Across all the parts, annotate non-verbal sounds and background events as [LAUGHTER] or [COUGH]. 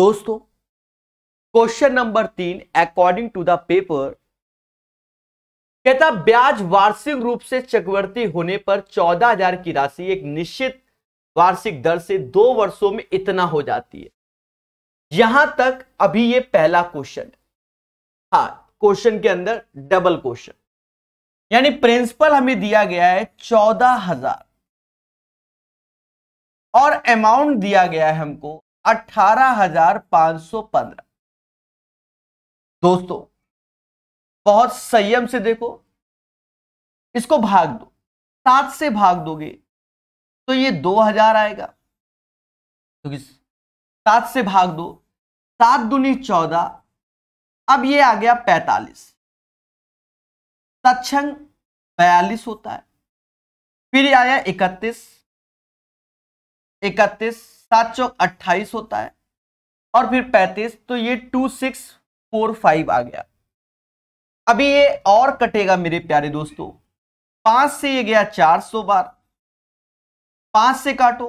दोस्तों question number तीन according to the paper कहता ब्याज वार्षिक रूप से चक्रवर्ती होने पर चौदह हजार की राशि एक निश्चित वार्षिक दर से दो वर्षों में इतना हो जाती है यहां तक अभी ये पहला क्वेश्चन हा क्वेश्चन के अंदर डबल क्वेश्चन यानी प्रिंसिपल हमें दिया गया है चौदह हजार और अमाउंट दिया गया है हमको अठारह हजार पांच सौ पंद्रह दोस्तों बहुत संयम से देखो इसको भाग दो सात से भाग दोगे तो ये दो हजार आएगा क्योंकि तो सात से भाग दो सात दुनी चौदह अब ये आ गया पैतालीस तत्ंग बयालीस होता है फिर आया इकतीस इकतीस सात चौक अट्ठाईस होता है और फिर पैंतीस तो ये टू सिक्स फोर फाइव आ गया अभी ये और कटेगा मेरे प्यारे दोस्तों पांच से ये गया चार सौ बार पांच से काटो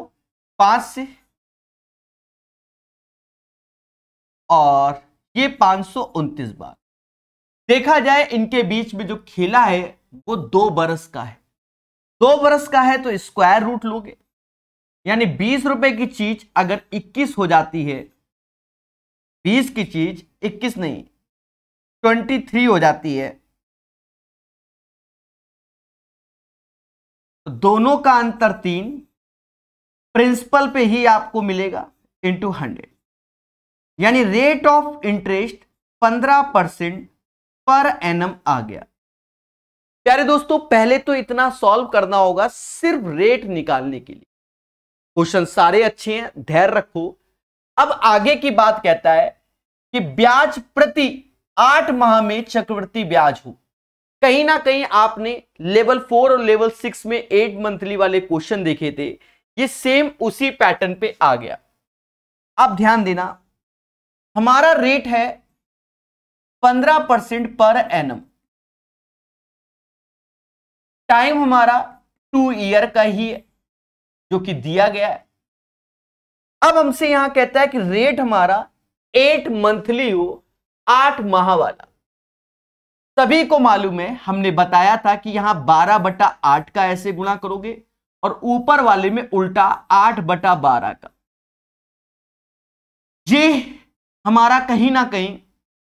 पांच से और ये पांच सौ उनतीस बार देखा जाए इनके बीच में जो खेला है वो दो बरस का है दो बरस का है तो स्क्वायर रूट लोगे यानी बीस रुपए की चीज अगर इक्कीस हो जाती है बीस की चीज इक्कीस नहीं ट्वेंटी थ्री हो जाती है तो दोनों का अंतर तीन प्रिंसिपल पे ही आपको मिलेगा इंटू हंड्रेड यानी रेट ऑफ इंटरेस्ट पंद्रह परसेंट पर एनम आ गया प्यारे दोस्तों पहले तो इतना सॉल्व करना होगा सिर्फ रेट निकालने के लिए क्वेश्चन सारे अच्छे हैं धैर्य रखो अब आगे की बात कहता है कि ब्याज प्रति आठ माह में चक्रवर्ती ब्याज हो कहीं ना कहीं आपने लेवल फोर और लेवल सिक्स में एट मंथली वाले क्वेश्चन देखे थे ये सेम उसी पैटर्न पे आ गया आप ध्यान देना हमारा रेट है पंद्रह परसेंट पर एनम टाइम हमारा टू ईयर का ही है जो कि दिया गया है अब हमसे यहां कहता है कि रेट हमारा एट मंथली हो आठ माह वाला सभी को मालूम है हमने बताया था कि यहां बारह बटा आठ का ऐसे गुणा करोगे और ऊपर वाले में उल्टा आठ बटा बारह का ये हमारा कहीं ना कहीं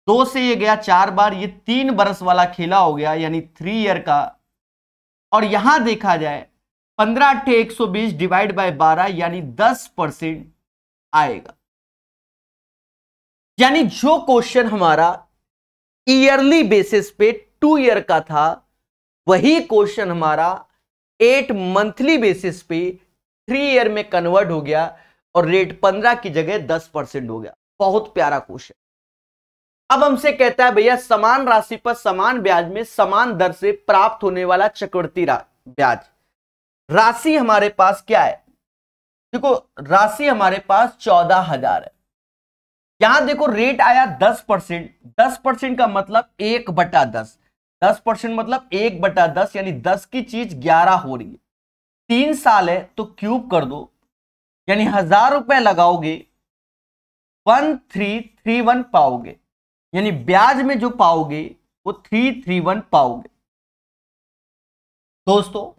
दो से ये गया चार बार ये तीन बरस वाला खेला हो गया यानी थ्री ईयर का और यहां देखा जाए पंद्रह अट्ठे एक सौ बीस डिवाइड बाय बारह यानी दस परसेंट आएगा यानी जो क्वेश्चन हमारा ईयरली बेसिस पे टू ईयर का था वही क्वेश्चन हमारा एट मंथली बेसिस पे थ्री ईयर में कन्वर्ट हो गया और रेट पंद्रह की जगह दस परसेंट हो गया बहुत प्यारा क्वेश्चन अब हमसे कहता है भैया समान राशि पर समान ब्याज में समान दर से प्राप्त होने वाला चक्रवर्ती ब्याज राशि हमारे पास क्या है देखो राशि हमारे पास चौदह हजार है यहां देखो रेट आया दस परसेंट दस परसेंट का मतलब एक बटा दस दस परसेंट मतलब एक बटा दस यानी दस की चीज ग्यारह हो रही है तीन साल है तो क्यूब कर दो यानी हजार रुपए लगाओगे वन थ्री थ्री वन पाओगे यानी ब्याज में जो पाओगे वो थ्री थ्री वन पाओगे दोस्तों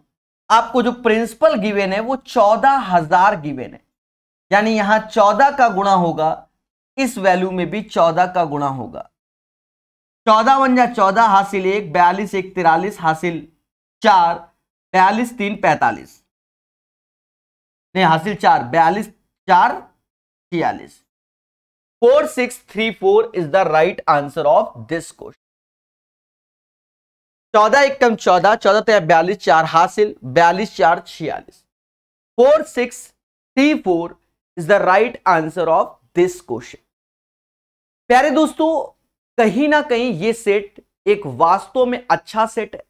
आपको जो प्रिंसिपल गिवेन है वो चौदह हजार गिवेन है यानी यहां चौदह का गुणा होगा इस वैल्यू में भी चौदह का गुणा होगा चौदह वन चौदह हासिल एक बयालीस एक तिरालीस हासिल चार बयालीस तीन पैंतालीस नहीं हासिल चार बयालीस चार छियालीस four six three four is the right answer of this question चौदह एक कम चौदह चौदह तो बयालीस चार हासिल बयालीस चार छियालीस four six three four is the right answer of this question प्यारे दोस्तों कहीं ना कहीं ये सेट एक वास्तव में अच्छा सेट है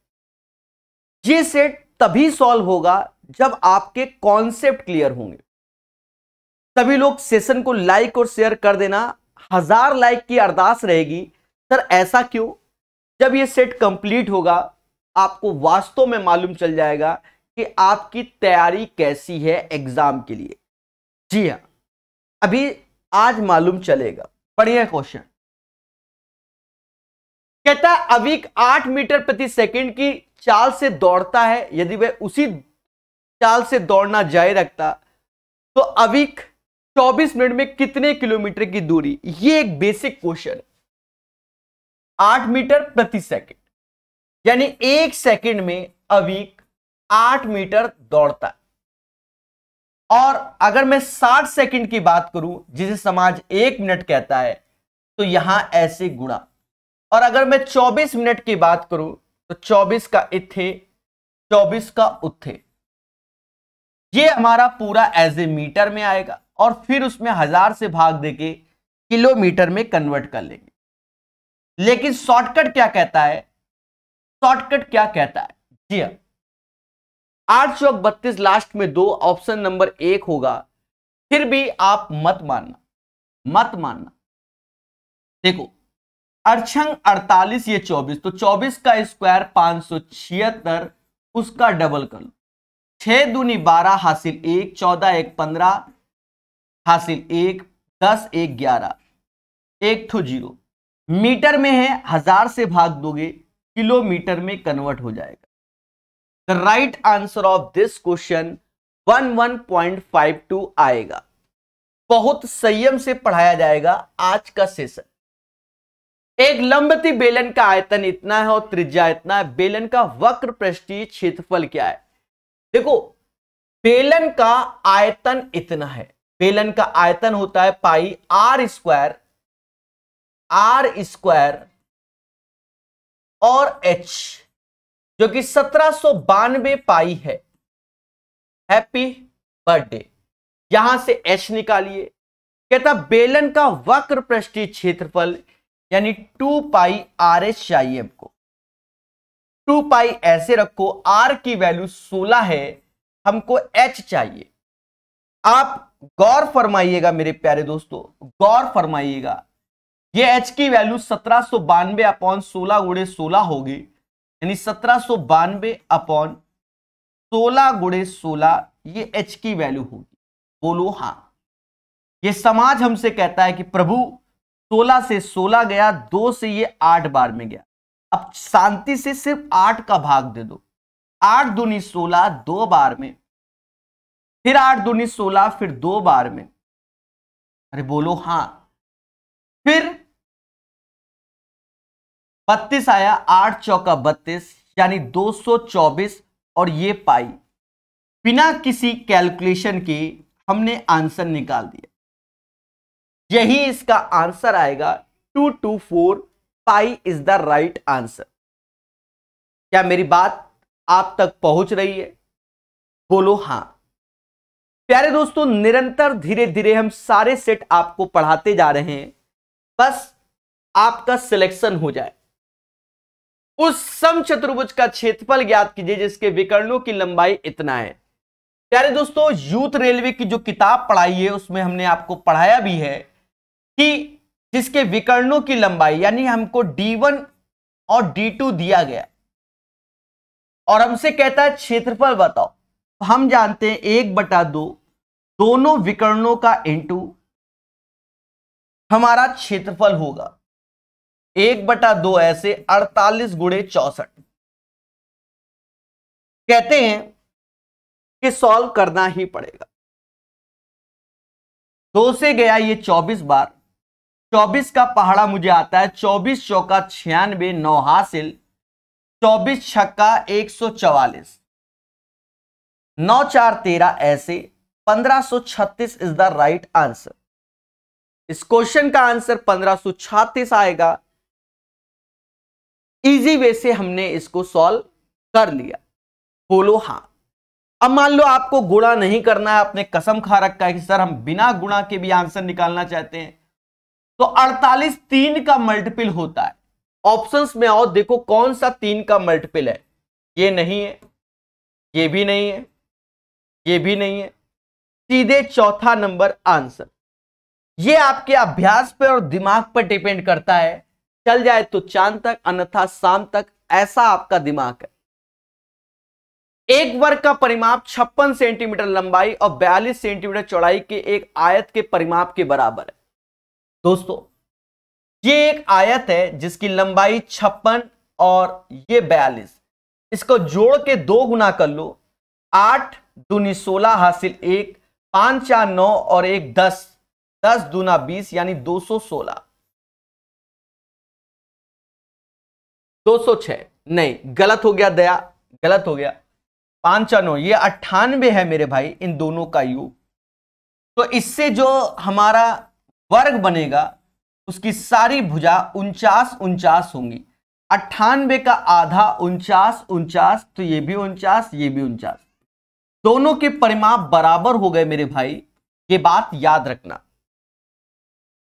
ये सेट तभी सॉल्व होगा जब आपके कॉन्सेप्ट क्लियर होंगे सभी लोग सेशन को लाइक और शेयर कर देना हजार लाइक की अरदास रहेगी सर ऐसा क्यों जब ये सेट कंप्लीट होगा आपको वास्तव में मालूम चल जाएगा कि आपकी तैयारी कैसी है एग्जाम के लिए जी हाँ अभी आज मालूम चलेगा बढ़िया क्वेश्चन कहता है अभी आठ मीटर प्रति सेकंड की चाल से दौड़ता है यदि वह उसी चाल से दौड़ना जारी रखता तो अविक 24 मिनट में कितने किलोमीटर की दूरी ये एक बेसिक क्वेश्चन है आठ मीटर प्रति सेकंड यानी एक सेकंड में अवीक आठ मीटर दौड़ता है और अगर मैं साठ सेकंड की बात करूं जिसे समाज एक मिनट कहता है तो यहां ऐसे गुणा और अगर मैं चौबीस मिनट की बात करूं तो चौबीस का इथे चौबीस का उथे ये हमारा पूरा एज ए मीटर में आएगा और फिर उसमें हजार से भाग देके किलोमीटर में कन्वर्ट कर लेंगे लेकिन शॉर्टकट क्या कहता है शॉर्टकट क्या कहता है जी हाँ। आठ सौ बत्तीस लास्ट में दो ऑप्शन नंबर एक होगा फिर भी आप मत मानना मत मानना देखो अर्छंग अड़तालीस ये चौबीस तो चौबीस का स्क्वायर पांच सौ छिहत्तर उसका डबल कर लो छह दूनी बारह हासिल एक चौदह एक पंद्रह हासिल एक दस एक ग्यारह एक ठो जीरो मीटर में है हजार से भाग दोगे किलोमीटर में कन्वर्ट हो जाएगा the right answer of this question 11.52 आएगा बहुत संयम से पढ़ाया जाएगा आज का सेशन एक लंबती बेलन का आयतन इतना है और त्रिज्या इतना है बेलन का वक्र पृष्ठीय क्षेत्रफल क्या है देखो बेलन का आयतन इतना है बेलन का आयतन होता है pi r square r square और एच जो कि सत्रह सो बानवे पाई है हैप्पी बर्थडे यहां से एच निकालिए कहता बेलन का वक्र पृष्ठीय क्षेत्रफल यानी टू पाई आर एच चाहिए हमको टू पाई ऐसे रखो आर की वैल्यू सोलह है हमको एच चाहिए आप गौर फरमाइएगा मेरे प्यारे दोस्तों गौर फरमाइएगा ये एच की वैल्यू सत्रह सो बानवे अपॉन सोलह गुड़े सोलह होगी यानी सत्रह सो बानवे अपॉन सोलह गुड़े सोलह ये एच की वैल्यू होगी बोलो हाँ ये समाज हमसे कहता है कि प्रभु सोलह से सोलह गया दो से ये आठ बार में गया अब शांति से सिर्फ आठ का भाग दे दो आठ दूनी सोलह दो बार में फिर आठ दूनी सोलह फिर दो बार में अरे बोलो हाँ फिर बत्तीस आया आठ चौका बत्तीस यानी 224 और ये पाई बिना किसी कैलकुलेशन के हमने आंसर निकाल दिया यही इसका आंसर आएगा two two four pi is the right answer क्या मेरी बात आप तक पहुंच रही है बोलो हां प्यारे दोस्तों निरंतर धीरे धीरे हम सारे सेट आपको पढ़ाते जा रहे हैं बस आपका सिलेक्शन हो जाए उस सम चतुर्भुज का क्षेत्रफल ज्ञात कीजिए जिसके विकर्णों की लंबाई इतना है प्यारे दोस्तों यूथ रेलवे की जो किताब पढ़ाई है उसमें हमने आपको पढ़ाया भी है कि जिसके विकर्णों की लंबाई यानी हमको D1 और D2 दिया गया और हमसे कहता है क्षेत्रफल बताओ तो हम जानते हैं एक बटा दो दोनों विकर्णों का इंटू हमारा क्षेत्रफल होगा एक बटा दो ऐसे अड़तालीस गुड़े चौसठ कहते हैं कि सॉल्व करना ही पड़ेगा दो से गया ये चौबीस बार चौबीस का पहाड़ा मुझे आता है चौबीस चौका छियानवे नौ हासिल चौबीस छक्का एक सौ चवालीस नौ चार तेरह ऐसे पंद्रह सो छत्तीस इज द राइट आंसर इस क्वेश्चन का आंसर पंद्रह सो छत्तीस आएगा इजी वे से हमने इसको सॉल्व कर लिया बोलो हाँ अब मान लो आपको गुणा नहीं करना है आपने कसम खा रखा है कि सर हम बिना गुणा के भी आंसर निकालना चाहते हैं तो 48 तीन का मल्टीपल होता है ऑप्शंस में आओ देखो कौन सा तीन का मल्टीपल है ये नहीं है ये भी नहीं है ये भी नहीं है सीधे चौथा नंबर आंसर ये आपके अभ्यास पर और दिमाग पर डिपेंड करता है चल जाए तो चांद तक अन्यथा शाम तक ऐसा आपका दिमाग है एक वर्ग का परिमाप छप्पन सेंटीमीटर लंबाई और बयालीस सेंटीमीटर चौड़ाई के एक आयत के परिमाप के बराबर है दोस्तों ये एक आयत है जिसकी लंबाई छप्पन और ये बयालीस इसको जोड़ के दो गुना कर लो आठ दूनी सोलह हासिल एक पांच चार नौ और एक दस दस दूना बीस यानी दो सौ सोलह 206 नहीं गलत हो गया दया गलत हो गया नौ ये अट्ठानवे है मेरे भाई इन दोनों का योग तो इससे जो हमारा वर्ग बनेगा उसकी सारी भुजा उनचास उनचास होंगी अट्ठानवे का आधा उनचास उनचास तो ये भी उनचास ये भी उनचास दोनों के परिमाप बराबर हो गए मेरे भाई ये बात याद रखना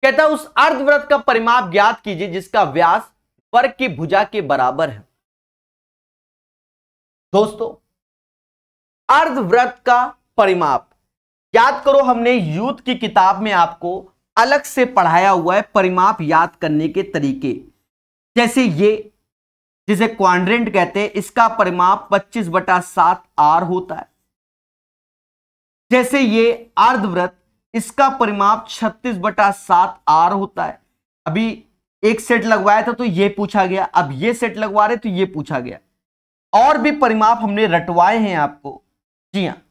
कहता उस अर्धव्रत का परिमाप ज्ञात कीजिए जिसका व्यास पर की भुजा के बराबर है दोस्तों अर्धव्रत का परिमाप याद करो हमने यूथ की किताब में आपको अलग से पढ़ाया हुआ है परिमाप याद करने के तरीके जैसे ये जिसे क्वाड्रेंट कहते हैं इसका परिमाप 25 बटा सात आर होता है जैसे ये अर्धव्रत इसका परिमाप 36 बटा सात आर होता है अभी एक सेट लगवाया था तो ये पूछा गया अब ये सेट लगवा रहे तो ये पूछा गया और भी परिमाप हमने रटवाए हैं आपको जी हाँ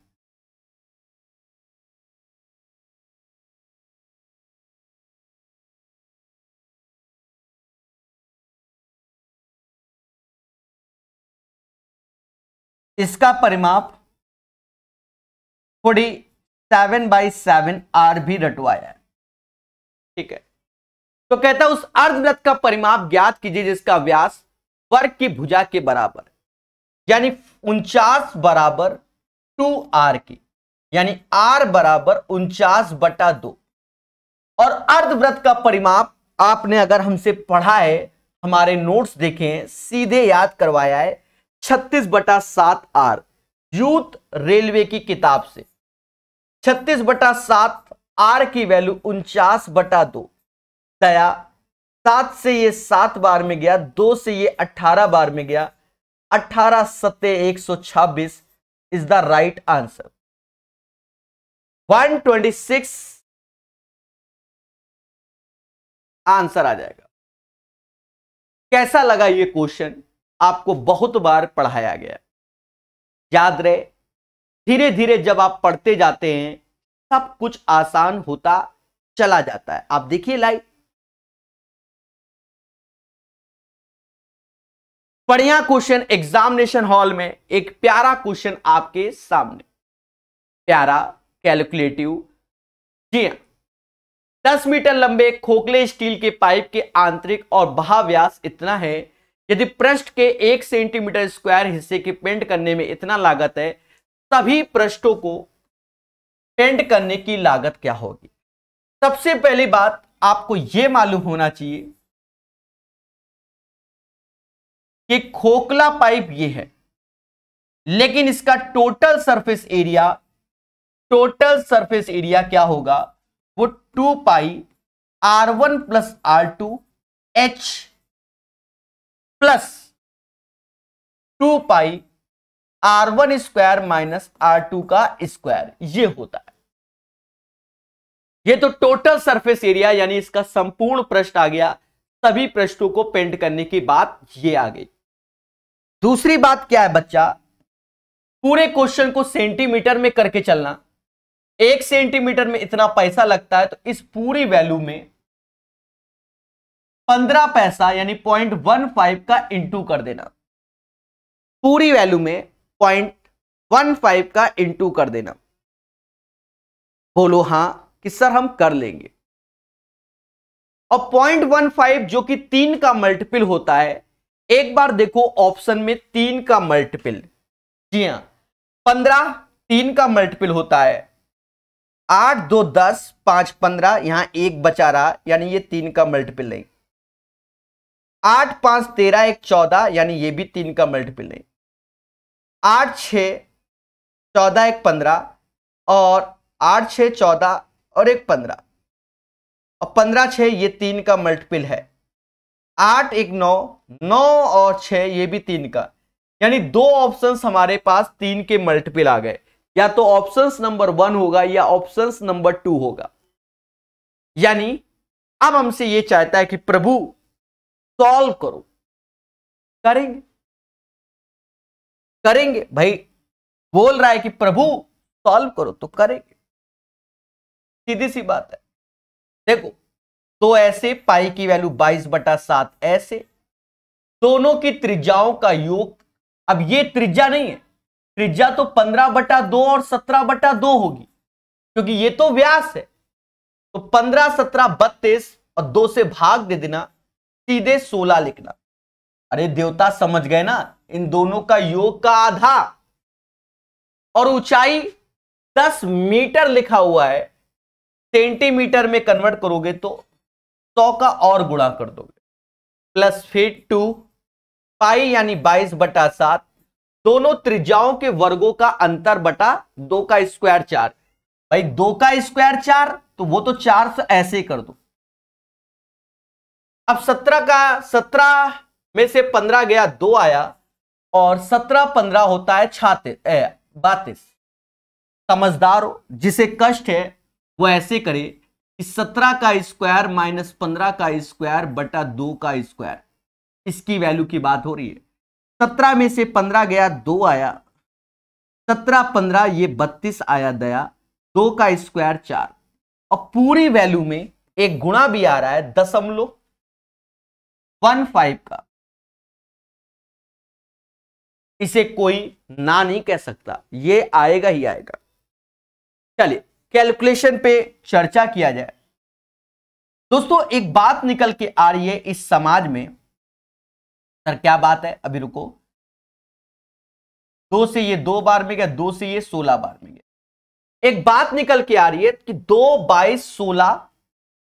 इसका परिमाप थोड़ी सेवन बाई सेवन आर भी रटवाया है ठीक है तो कहता है उस अर्धवृत्त का परिमाप ज्ञात कीजिए जिसका व्यास वर्ग की भुजा के बराबर यानी उनचास बराबर टू आर की यानी आर बराबर उनचास बटा दो और अर्धवृत्त का परिमाप आपने अगर हमसे पढ़ा है हमारे नोट्स देखे हैं सीधे याद करवाया है छत्तीस बटा सात आर यूथ रेलवे की किताब से छत्तीस बटा सात आर की वैल्यू उनचास बटा दो गया सात से ये सात बार में गया दो से ये अट्ठारह बार में गया अठारह सत्ते एक सौ छब्बीस is the right answer one twenty six answer आ जाएगा कैसा लगा ये क्वेश्चन आपको बहुत बार पढ़ाया गया याद रहे धीरे धीरे जब आप पढ़ते जाते हैं सब कुछ आसान होता चला जाता है आप देखिए लाइक बढ़िया क्वेश्चन एग्जामिनेशन हॉल में एक प्यारा क्वेश्चन आपके सामने प्यारा कैलकुलेटिव जी हाँ दस मीटर लंबे खोखले स्टील के पाइप के आंतरिक और बाह व्यास इतना है यदि पृष्ठ के एक सेंटीमीटर स्क्वायर हिस्से के पेंट करने में इतना लागत है सभी पृष्ठों को पेंट करने की लागत क्या होगी सबसे पहली बात आपको यह मालूम होना चाहिए कि खोखला पाइप ये है लेकिन इसका total surface area total surface area क्या होगा वो two pi r one plus r two H plus two pi r one square minus r two का स्क्वायर ये होता है ये तो टोटल सरफेस एरिया यानी इसका संपूर्ण प्रश्न आ गया सभी प्रश्नों को पेंट करने की बात ये आ गई दूसरी बात क्या है बच्चा पूरे क्वेश्चन को सेंटीमीटर में करके चलना एक सेंटीमीटर में इतना पैसा लगता है तो इस पूरी वैल्यू में पंद्रह पैसा यानी पॉइंट वन फाइव का इंटू कर देना पूरी वैल्यू में पॉइंट वन फाइव का इंटू कर देना बोलो हां कि सर हम कर लेंगे और पॉइंट वन फाइव जो कि तीन का मल्टीपल होता है एक बार देखो ऑप्शन में तीन का मल्टीपल जी हाँ पंद्रह तीन का मल्टीपल होता है आठ दो दस पांच पंद्रह यहां एक बचा रहा यानी ये तीन का मल्टीपल नहीं आठ पांच तेरह एक चौदह यानी ये भी तीन का मल्टीपल नहीं आठ छ चौदह एक पंद्रह और आठ छ चौदह और एक पंद्रह और पंद्रह छ ये तीन का मल्टीपल है आठ एक नौ नौ और छ ये भी तीन का यानी दो ऑप्शंस हमारे पास तीन के मल्टीपल आ गए या तो ऑप्शंस नंबर वन होगा या ऑप्शंस नंबर टू होगा यानी अब हमसे ये चाहता है कि प्रभु सॉल्व करो करेंगे करेंगे भाई बोल रहा है कि प्रभु सॉल्व करो तो करेंगे सीधी सी बात है देखो तो ऐसे पाई की वैल्यू बाईस बटा सात ऐसे दोनों की त्रिज्याओं का योग अब ये त्रिज्या नहीं है त्रिज्या तो पंद्रह बटा दो और सत्रह बटा दो होगी क्योंकि ये तो व्यास है तो पंद्रह सत्रह बत्तीस और दो से भाग दे देना सीधे सोलह लिखना अरे देवता समझ गए ना इन दोनों का योग का आधा और ऊंचाई दस मीटर लिखा हुआ है सेंटीमीटर में कन्वर्ट करोगे तो सौ का और गुणा कर दोगे प्लस फिर टू पाई यानी बाईस बटा सात दोनों त्रिज्याओं के वर्गों का अंतर बटा दो का स्क्वायर चार भाई दो का स्क्वायर चार तो वो तो चार से ऐसे कर दो अब सत्रह का सत्रह में से पंद्रह गया दो आया और सत्रह पंद्रह होता है छाते बातीस समझदार जिसे कष्ट है वो ऐसे करे सत्रह का स्क्वायर माइनस पंद्रह का स्क्वायर बटा दो का स्क्वायर इसकी वैल्यू की बात हो रही है सत्रह में से पंद्रह गया दो आया सत्रह पंद्रह ये बत्तीस आया दया दो का स्क्वायर चार और पूरी वैल्यू में एक गुणा भी आ रहा है दशमलव वन फाइव का इसे कोई ना नहीं कह सकता ये आएगा ही आएगा चलिए कैलकुलेशन पे चर्चा किया जाए दोस्तों एक बात निकल के आ रही है इस समाज में सर क्या बात है अभी रुको दो से ये दो बार में गया दो से ये सोलह बार में गया एक बात निकल के आ रही है कि दो बाईस सोलह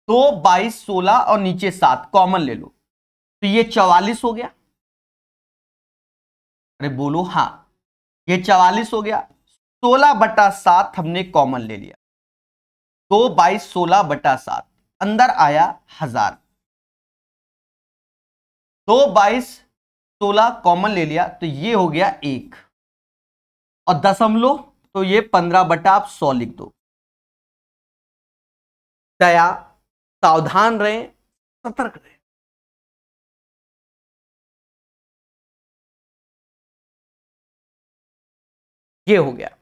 दो बाईस सोलह और नीचे सात कॉमन ले लो तो ये चवालीस हो गया अरे बोलो हाँ ये चवालीस हो गया सोलह बटा सात हमने कॉमन ले लिया दो बाईस सोलह बटा सात अंदर आया हजार दो बाईस सोलह कॉमन ले लिया तो ये हो गया एक और दशमलव तो ये पंद्रह बटा आप सौ लिख दो दया सावधान रहे सतर्क रहे ये हो गया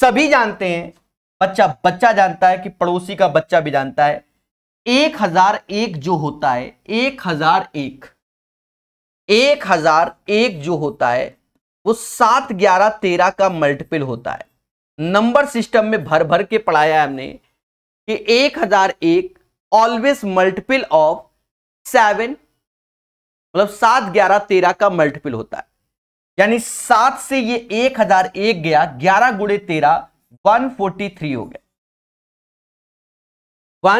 सभी जानते हैं बच्चा बच्चा जानता है कि पड़ोसी का बच्चा भी जानता है एक हजार एक जो होता है एक हजार एक एक हजार एक जो होता है वो सात ग्यारह तेरह का मल्टीपल होता है नंबर सिस्टम में भर भर के पढ़ाया हमने कि एक हजार एक ऑलवेज मल्टीपल ऑफ सेवन मतलब सात ग्यारह तेरह का मल्टीपल होता है यानी सात से ये एक हजार एक गया ग्यारह गुड़े तेरह 143 हो गया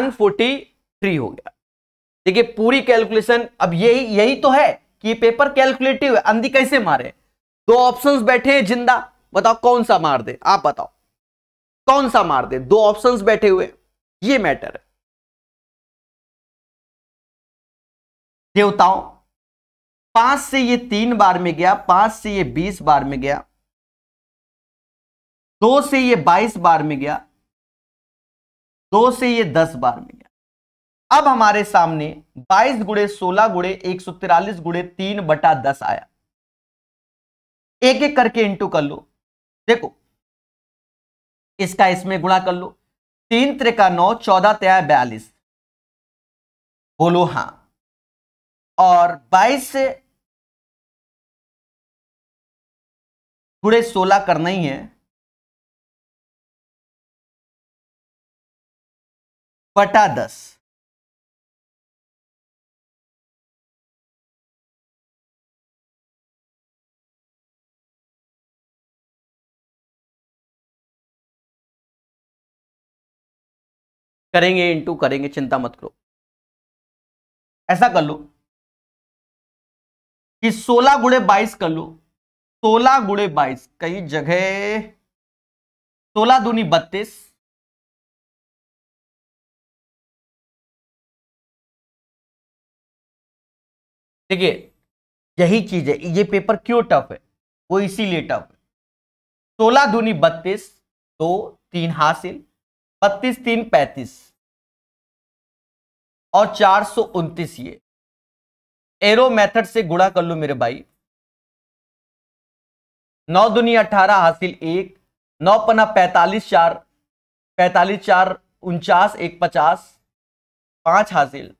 143 हो गया देखिए पूरी कैलकुलेशन अब यही यही तो है कि पेपर कैलकुलेटिव है अंधी कैसे मारे दो ऑप्शंस बैठे हैं जिंदा बताओ कौन सा मार दे आप बताओ कौन सा मार दे दो ऑप्शंस बैठे हुए ये मैटर है देवताओं पांच से ये तीन बार में गया पांच से ये बीस बार में गया दो से ये बाईस बार में गया दो से ये दस बार में गया अब हमारे सामने बाईस गुड़े सोलह गुड़े एक सौ तिरालीस गुड़े तीन बटा दस आया एक एक करके इंटू कर लो देखो इसका इसमें गुणा कर लो तीन त्रिका नौ चौदह तेरह बयालीस बोलो हां और बाईस से गुड़े सोलह करना ही है बटा दस करेंगे इंटू करेंगे चिंता मत करो ऐसा कर लो कि 16 गुड़े बाईस कर लो 16 गुड़े बाईस कई जगह 16 दूनी बत्तीस देखिए यही चीज है ये पेपर क्यों टफ है वो इसीलिए टफ है सोलह धुनी बत्तीस दो तीन हासिल बत्तीस तीन पैंतीस और चार सौ उनतीस ये एरो मेथड से गुणा कर लो मेरे भाई नौ दुनिया अठारह हासिल एक नौ पना पैतालीस चार पैतालीस चार उनचास एक पचास पांच हासिल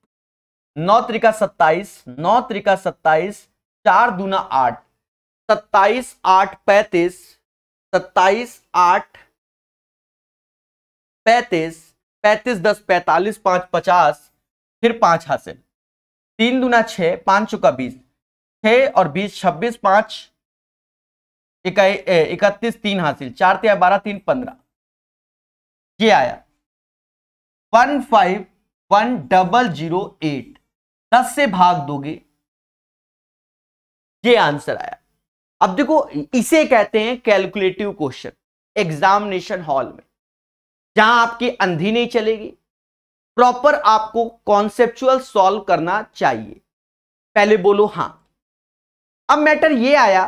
नौ त्रिका सत्ताईस नौ त्रिका सत्ताईस चार दूना आठ सत्ताईस आठ पैंतीस सत्ताईस आठ पैंतीस पैंतीस दस पैंतालीस पांच पचास फिर पांच हासिल तीन दूना छह पांच चुका बीस छह और बीस छब्बीस पांच इकतीस तीन हासिल चार तेरह बारह तीन पंद्रह ये आया one five one double zero eight दस से भाग दोगे ये आंसर आया अब देखो इसे कहते हैं कैलकुलेटिव क्वेश्चन एग्जामिनेशन हॉल में जहां आपकी अंधी नहीं चलेगी प्रॉपर आपको कॉन्सेप्चुअल सॉल्व करना चाहिए पहले बोलो हां अब मैटर ये आया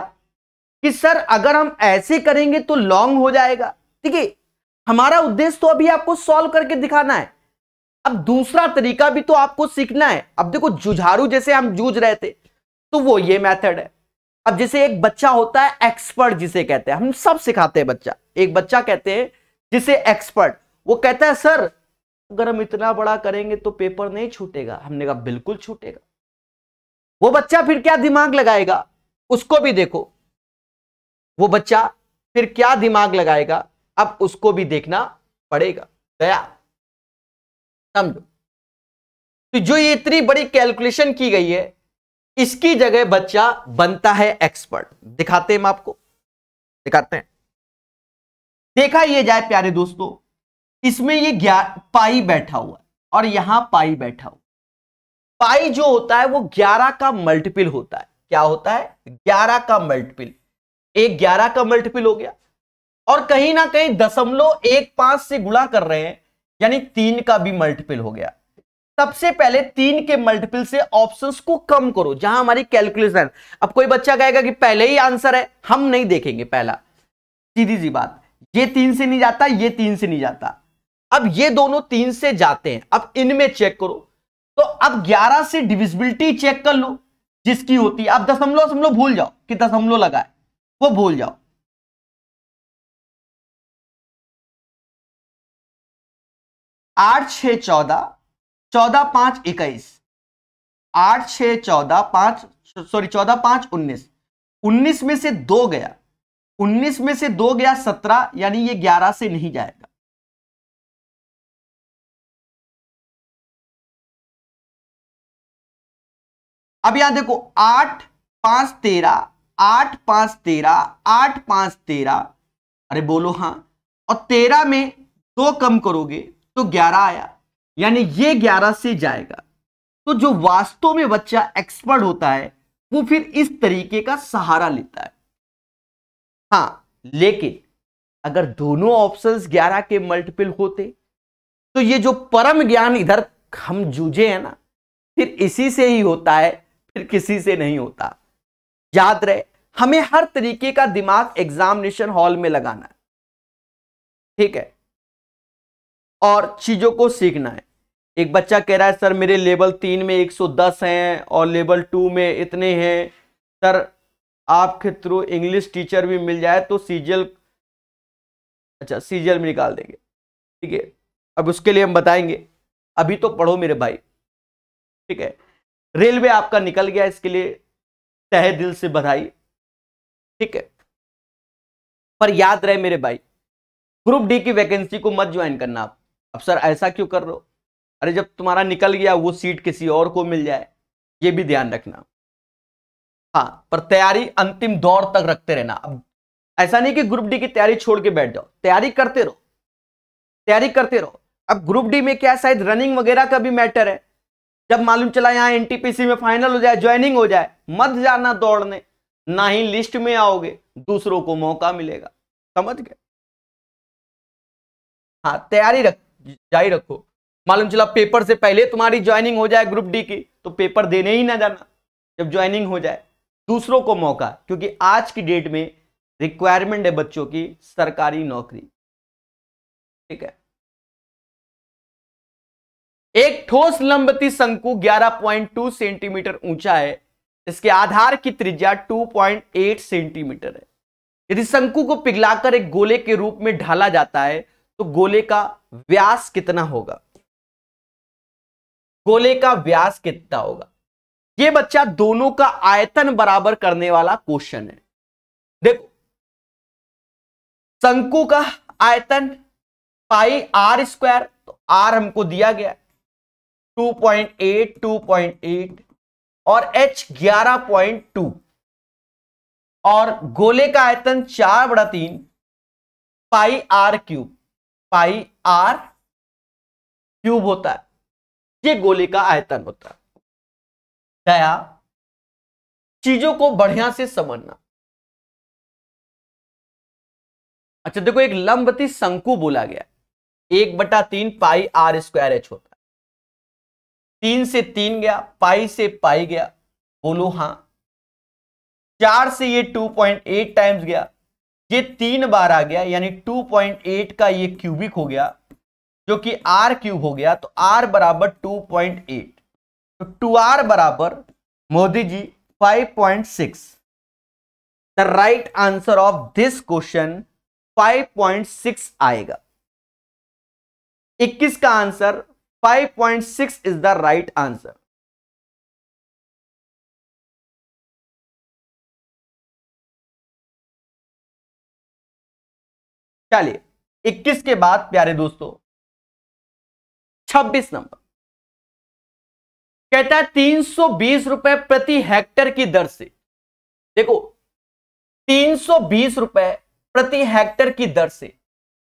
कि सर अगर हम ऐसे करेंगे तो लॉन्ग हो जाएगा ठीक है हमारा उद्देश्य तो अभी आपको सॉल्व करके दिखाना है अब दूसरा तरीका भी तो आपको सीखना है अब देखो जुझारू जैसे हम जूझ रहे थे तो वो ये मेथड है अब जैसे एक बच्चा होता है एक्सपर्ट जिसे कहते हैं हम सब सिखाते हैं बच्चा एक बच्चा कहते हैं जिसे एक्सपर्ट वो कहता है सर अगर हम इतना बड़ा करेंगे तो पेपर नहीं छूटेगा हमने कहा बिल्कुल छूटेगा वो बच्चा फिर क्या दिमाग लगाएगा उसको भी देखो वो बच्चा फिर क्या दिमाग लगाएगा अब उसको भी देखना पड़ेगा गया समझो तो जो ये इतनी बड़ी कैलकुलेशन की गई है इसकी जगह बच्चा बनता है एक्सपर्ट दिखाते हैं हम आपको दिखाते हैं देखा ये जाए प्यारे दोस्तों इसमें ये पाई बैठा हुआ है और यहां पाई बैठा हुआ पाई जो होता है वो ग्यारह का मल्टीपल होता है क्या होता है ग्यारह का मल्टीपल एक ग्यारह का मल्टीपल हो गया और कहीं ना कहीं दशमलव एक पांच से गुणा कर रहे हैं यानी तीन का भी मल्टीपल हो गया सबसे पहले तीन के मल्टीपल से ऑप्शंस को कम करो जहां हमारी कैलकुलेशन अब कोई बच्चा कहेगा कि पहले ही आंसर है हम नहीं देखेंगे पहला सीधी सी बात ये तीन से नहीं जाता ये तीन से नहीं जाता अब ये दोनों तीन से जाते हैं अब इनमें चेक करो तो अब ग्यारह से डिविजिबिलिटी चेक कर लो जिसकी होती है आप दशमलव दशमलव भूल जाओ कि दशमलव लगा है वो भूल जाओ आठ छ चौदह चौदह पांच इक्कीस आठ छ चौदह पांच सॉरी चौदह पांच उन्नीस उन्नीस में से दो गया उन्नीस में से दो गया सत्रह यानी ये ग्यारह से नहीं जाएगा अब यहां देखो आठ पांच तेरह आठ पांच तेरह आठ पांच तेरह अरे बोलो हां और तेरह में दो कम करोगे तो 11 आया यानी ये 11 से जाएगा तो जो वास्तव में बच्चा एक्सपर्ट होता है वो फिर इस तरीके का सहारा लेता है हाँ लेकिन अगर दोनों ऑप्शंस 11 के मल्टीपल होते तो ये जो परम ज्ञान इधर हम जूझे हैं ना फिर इसी से ही होता है फिर किसी से नहीं होता याद रहे हमें हर तरीके का दिमाग एग्जामिनेशन हॉल में लगाना है ठीक है और चीज़ों को सीखना है एक बच्चा कह रहा है सर मेरे लेवल तीन में 110 हैं और लेवल टू में इतने हैं सर आपके थ्रू इंग्लिश टीचर भी मिल जाए तो सीजल अच्छा सीजल में निकाल देंगे ठीक है अब उसके लिए हम बताएंगे अभी तो पढ़ो मेरे भाई ठीक है रेलवे आपका निकल गया इसके लिए तहे दिल से बधाई ठीक है पर याद रहे मेरे भाई ग्रुप डी की वैकेंसी को मत ज्वाइन करना आप अब सर ऐसा क्यों कर रहे हो अरे जब तुम्हारा निकल गया वो सीट किसी और को मिल जाए ये भी ध्यान रखना हाँ पर तैयारी अंतिम दौर तक रखते रहना अब ऐसा नहीं कि ग्रुप डी की तैयारी छोड़ के बैठ जाओ तैयारी करते रहो तैयारी करते रहो अब ग्रुप डी में क्या शायद रनिंग वगैरह का भी मैटर है जब मालूम चला यहाँ एनटीपीसी में फाइनल हो जाए ज्वाइनिंग हो जाए मत जाना दौड़ने ना ही लिस्ट में आओगे दूसरों को मौका मिलेगा समझ गए हाँ तैयारी रख जारी रखो मालूम चला पेपर से पहले तुम्हारी ज्वाइनिंग हो जाए ग्रुप डी की तो पेपर देने ही ना जाना जब ज्वाइनिंग हो जाए दूसरों को मौका क्योंकि आज की डेट में रिक्वायरमेंट है बच्चों की सरकारी नौकरी ठीक है एक ठोस लंबती शंकु 11.2 सेंटीमीटर ऊंचा है इसके आधार की त्रिज्या 2.8 सेंटीमीटर है यदि शंकु को पिघलाकर एक गोले के रूप में ढाला जाता है तो गोले का व्यास कितना होगा गोले का व्यास कितना होगा ये बच्चा दोनों का आयतन बराबर करने वाला क्वेश्चन है देखो शंकु का आयतन पाई आर स्क्वायर तो आर हमको दिया गया 2.8 2.8 और एच 11.2 और गोले का आयतन चार बड़ा तीन pi r cube pi r cube होता है ये गोले का आयतन होता है दया चीजों को बढ़िया से समझना अच्छा देखो एक लंबती शंकु बोला गया एक बटा तीन पाई आर स्क्वायर एच होता है तीन से तीन गया पाई से पाई गया बोलो हां चार से ये टू पॉइंट एट टाइम्स गया ये तीन बार आ गया यानी 2.8 का ये क्यूबिक हो गया जो कि आर क्यूब हो गया तो आर बराबर 2.8 तो टू आर बराबर Modi ji 5.6 the right answer of this question 5.6 आएगा 21 का answer 5.6 is the right answer चलिए 21 के बाद प्यारे दोस्तों 26 नंबर कहता है तीन सौ बीस रुपए प्रति हेक्टर की दर से देखो तीन सौ बीस रुपए प्रति हेक्टर की दर से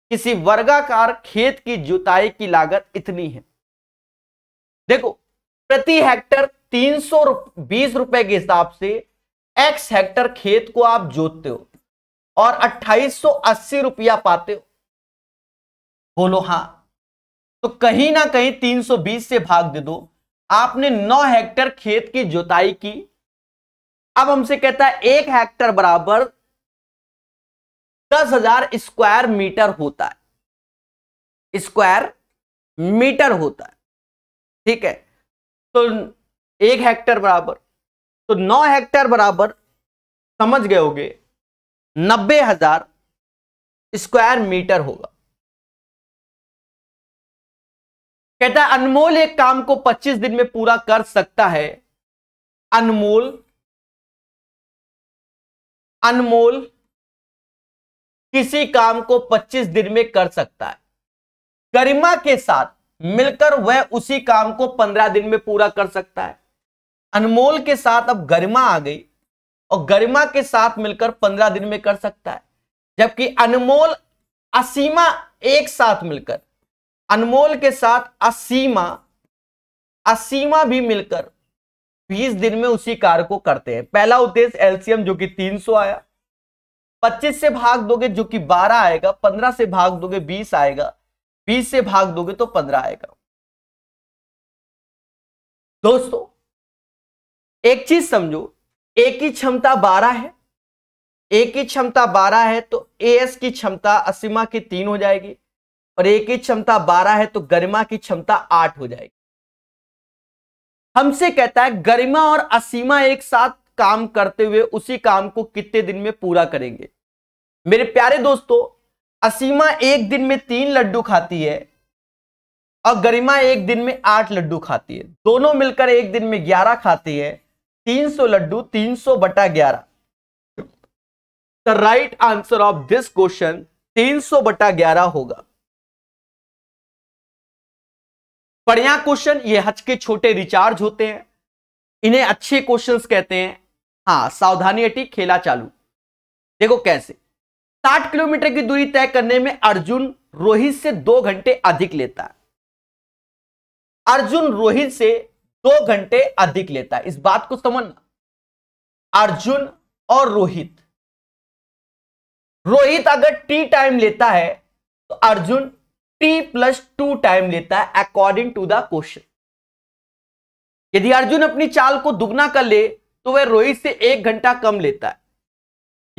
किसी वर्गाकार खेत की जुताई की लागत इतनी है देखो प्रति हेक्टर तीन सौ बीस रुपए के हिसाब से एक्स हेक्टर खेत को आप जोतते हो और अट्ठाईस रुपया पाते हो बोलो हाँ तो कहीं ना कहीं 320 से भाग दे दो आपने 9 हेक्टर खेत की जोताई की अब हमसे कहता है एक हेक्टर बराबर दस हजार स्क्वायर मीटर होता है स्क्वायर मीटर होता है ठीक है तो एक हेक्टर बराबर तो नौ हेक्टर बराबर समझ गए होगे नब्बे हजार स्क्वायर मीटर होगा कहता है अनमोल एक काम को 25 दिन में पूरा कर सकता है अनमोल अनमोल किसी काम को 25 दिन में कर सकता है गरिमा के साथ मिलकर वह उसी काम को 15 दिन में पूरा कर सकता है अनमोल के साथ अब गरिमा आ गई और गरिमा के साथ मिलकर पंद्रह दिन में कर सकता है जबकि अनमोल असीमा एक साथ मिलकर अनमोल के साथ असीमा असीमा भी मिलकर 20 दिन में उसी कार्य को करते हैं पहला उद्देश्य एलसीएम जो कि 300 आया 25 से भाग दोगे जो कि 12 आएगा 15 से भाग दोगे 20 आएगा 20 से भाग दोगे तो 15 आएगा दोस्तों एक चीज समझो ए की क्षमता 12 है ए की क्षमता 12 है तो ए एस की क्षमता असीमा की तीन हो जाएगी और ए की क्षमता 12 है तो गरिमा की क्षमता आठ हो जाएगी हमसे कहता है गरिमा और असीमा एक साथ काम करते हुए उसी काम को कितने दिन में पूरा करेंगे मेरे प्यारे दोस्तों असीमा एक दिन में तीन लड्डू खाती है और गरिमा एक दिन में आठ लड्डू खाती है दोनों मिलकर एक दिन में ग्यारह खाती है तीन सौ लड्डू तीन सौ बटा ग्यारह the right answer of this question तीन सौ बटा ग्यारह होगा बढ़िया क्वेश्चन ये हज के छोटे रिचार्ज होते हैं इन्हें अच्छे क्वेश्चंस कहते हैं हाँ सावधानी हटी खेला चालू देखो कैसे साठ किलोमीटर की दूरी तय करने में अर्जुन रोहित से दो घंटे अधिक लेता है अर्जुन रोहित से दो घंटे अधिक लेता है इस बात को समझना अर्जुन और रोहित रोहित अगर टी टाइम लेता है तो Arjun T plus two time लेता है अकॉर्डिंग टू द क्वेश्चन यदि अर्जुन अपनी चाल को दुगना कर ले तो वह रोहित से एक घंटा कम लेता है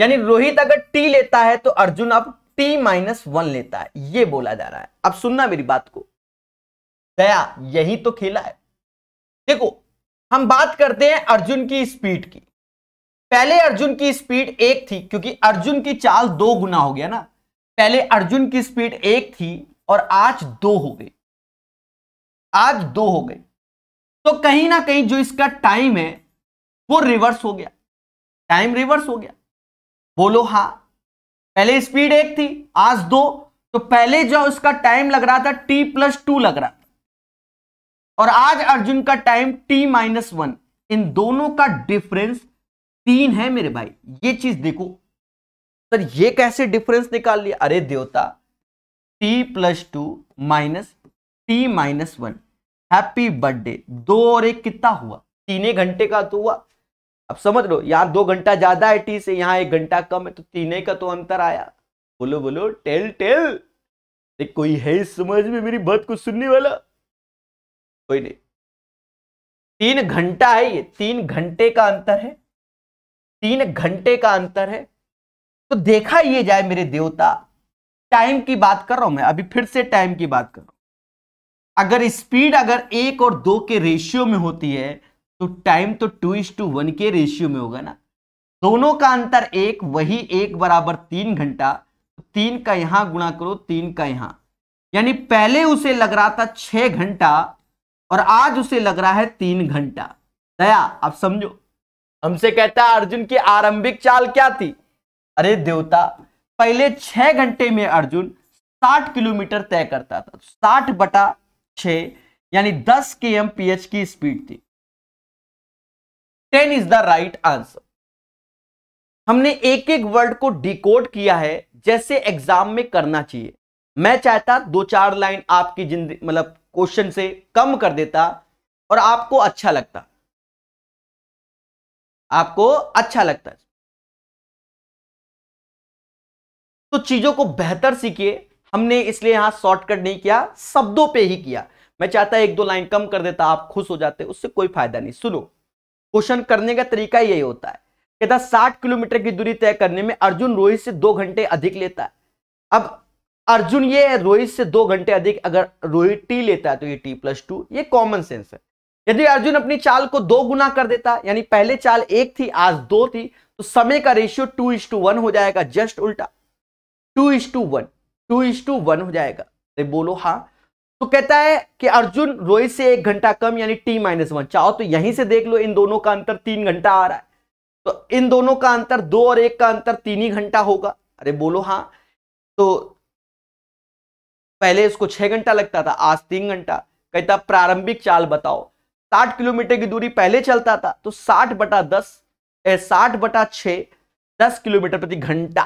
यानी रोहित अगर टी लेता है तो अर्जुन अब टी माइनस वन लेता है यह बोला जा रहा है अब सुनना मेरी बात को दया यही तो खेला है देखो हम बात करते हैं अर्जुन की स्पीड की पहले अर्जुन की स्पीड एक थी क्योंकि अर्जुन की चाल दो गुना हो गया ना पहले अर्जुन की स्पीड एक थी और आज दो हो गई आज दो हो गई तो कहीं ना कहीं जो इसका टाइम है वो रिवर्स हो गया टाइम रिवर्स हो गया बोलो हाँ पहले स्पीड एक थी आज दो तो पहले जो उसका टाइम लग रहा था टी प्लस टू लग रहा और आज अर्जुन का टाइम टी माइनस वन इन दोनों का डिफरेंस तीन है मेरे भाई ये चीज देखो सर ये कैसे डिफरेंस निकाल लिया अरे देवता T plus two minus T minus one happy birthday दो और एक कितना हुआ तीन घंटे का तो हुआ अब समझ लो यहां दो घंटा ज्यादा है टी से यहाँ एक घंटा कम है तो तीन का तो अंतर आया बोलो बोलो टेल टेल कोई है समझ में मेरी बात को सुनने वाला कोई नहीं तीन घंटा है ये तीन घंटे का अंतर है तीन घंटे का अंतर है तो देखा ये जाए मेरे देवता टाइम की बात कर रहा हूं मैं अभी फिर से टाइम की बात कर रहा हूं अगर स्पीड अगर एक और दो के रेशियो में होती है तो टाइम तो टू इज टू वन के रेशियो में होगा ना दोनों का अंतर एक वही एक बराबर तीन घंटा तो तीन का यहां गुणा करो तीन का यहां यानी पहले उसे लग रहा था छह घंटा और आज उसे लग रहा है तीन घंटा दया आप समझो हमसे कहता है अर्जुन की आरंभिक चाल क्या थी अरे देवता पहले छह घंटे में अर्जुन साठ किलोमीटर तय करता था साठ बटा छ यानी दस के एम पी एच की स्पीड थी ten is the right answer हमने एक एक वर्ड को डिकोड किया है जैसे एग्जाम में करना चाहिए मैं चाहता दो चार लाइन आपकी जिंदगी मतलब क्वेश्चन से कम कर देता और आपको अच्छा लगता आपको अच्छा लगता तो चीजों को बेहतर सीखिए हमने इसलिए यहां शॉर्टकट नहीं किया शब्दों पे ही किया मैं चाहता एक दो लाइन कम कर देता आप खुश हो जाते उससे कोई फायदा नहीं सुनो क्वेश्चन करने का तरीका यही होता है कहता साठ किलोमीटर की दूरी तय करने में अर्जुन रोहित से दो घंटे अधिक लेता है अब अर्जुन ये रोहित से दो घंटे अधिक अगर रोहित टी लेता है तो ये टी प्लस टू ये कॉमन सेंस है यदि अर्जुन अपनी चाल को दो गुना कर देता यानी पहले चाल एक थी आज दो थी तो समय का ratio two is to one हो जाएगा जस्ट उल्टा two is to one two is to one हो जाएगा तो बोलो हाँ तो कहता है कि अर्जुन रोहित से एक घंटा कम यानी टी माइनस वन चाहो तो यहीं से देख लो इन दोनों का अंतर तीन घंटा आ रहा है तो इन दोनों का अंतर दो और एक का अंतर तीन ही घंटा होगा अरे बोलो हाँ तो पहले इसको छह घंटा लगता था आज तीन घंटा कहता प्रारंभिक चाल बताओ साठ किलोमीटर की दूरी पहले चलता था तो साठ बटा दस साठ बटा छ दस किलोमीटर प्रति घंटा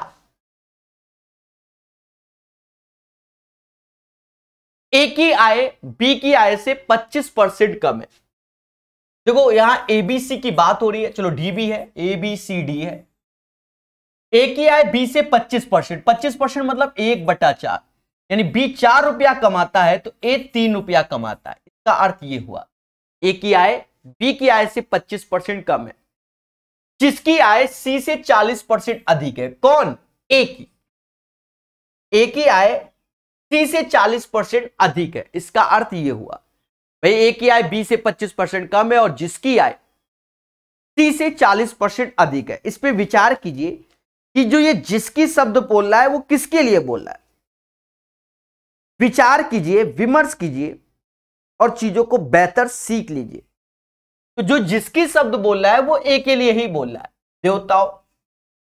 ए की आय बी की आय से 25 परसेंट कम है देखो यहां एबीसी की बात हो रही है चलो डी बी है ए बी सी डी है ए की आय बी से 25 परसेंट पच्चीस परसेंट मतलब एक बटा चार यानी बी चार रुपया कमाता है तो ए तीन रुपया कमाता है इसका अर्थ ये हुआ ए की आय बी की आय से पच्चीस परसेंट कम है जिसकी आय सी से चालीस परसेंट अधिक है कौन ए की ए की आय सी से चालीस परसेंट अधिक है इसका अर्थ ये हुआ भाई ए की आय बी से पच्चीस परसेंट कम है और जिसकी आय सी से चालीस परसेंट अधिक है इस पर विचार कीजिए कि जो ये जिसकी शब्द बोल रहा है वो किसके लिए बोल रहा है विचार कीजिए विमर्श कीजिए और चीजों को बेहतर सीख लीजिए तो जो जिसकी शब्द बोल रहा है वो ए के लिए ही बोल रहा है देवताओं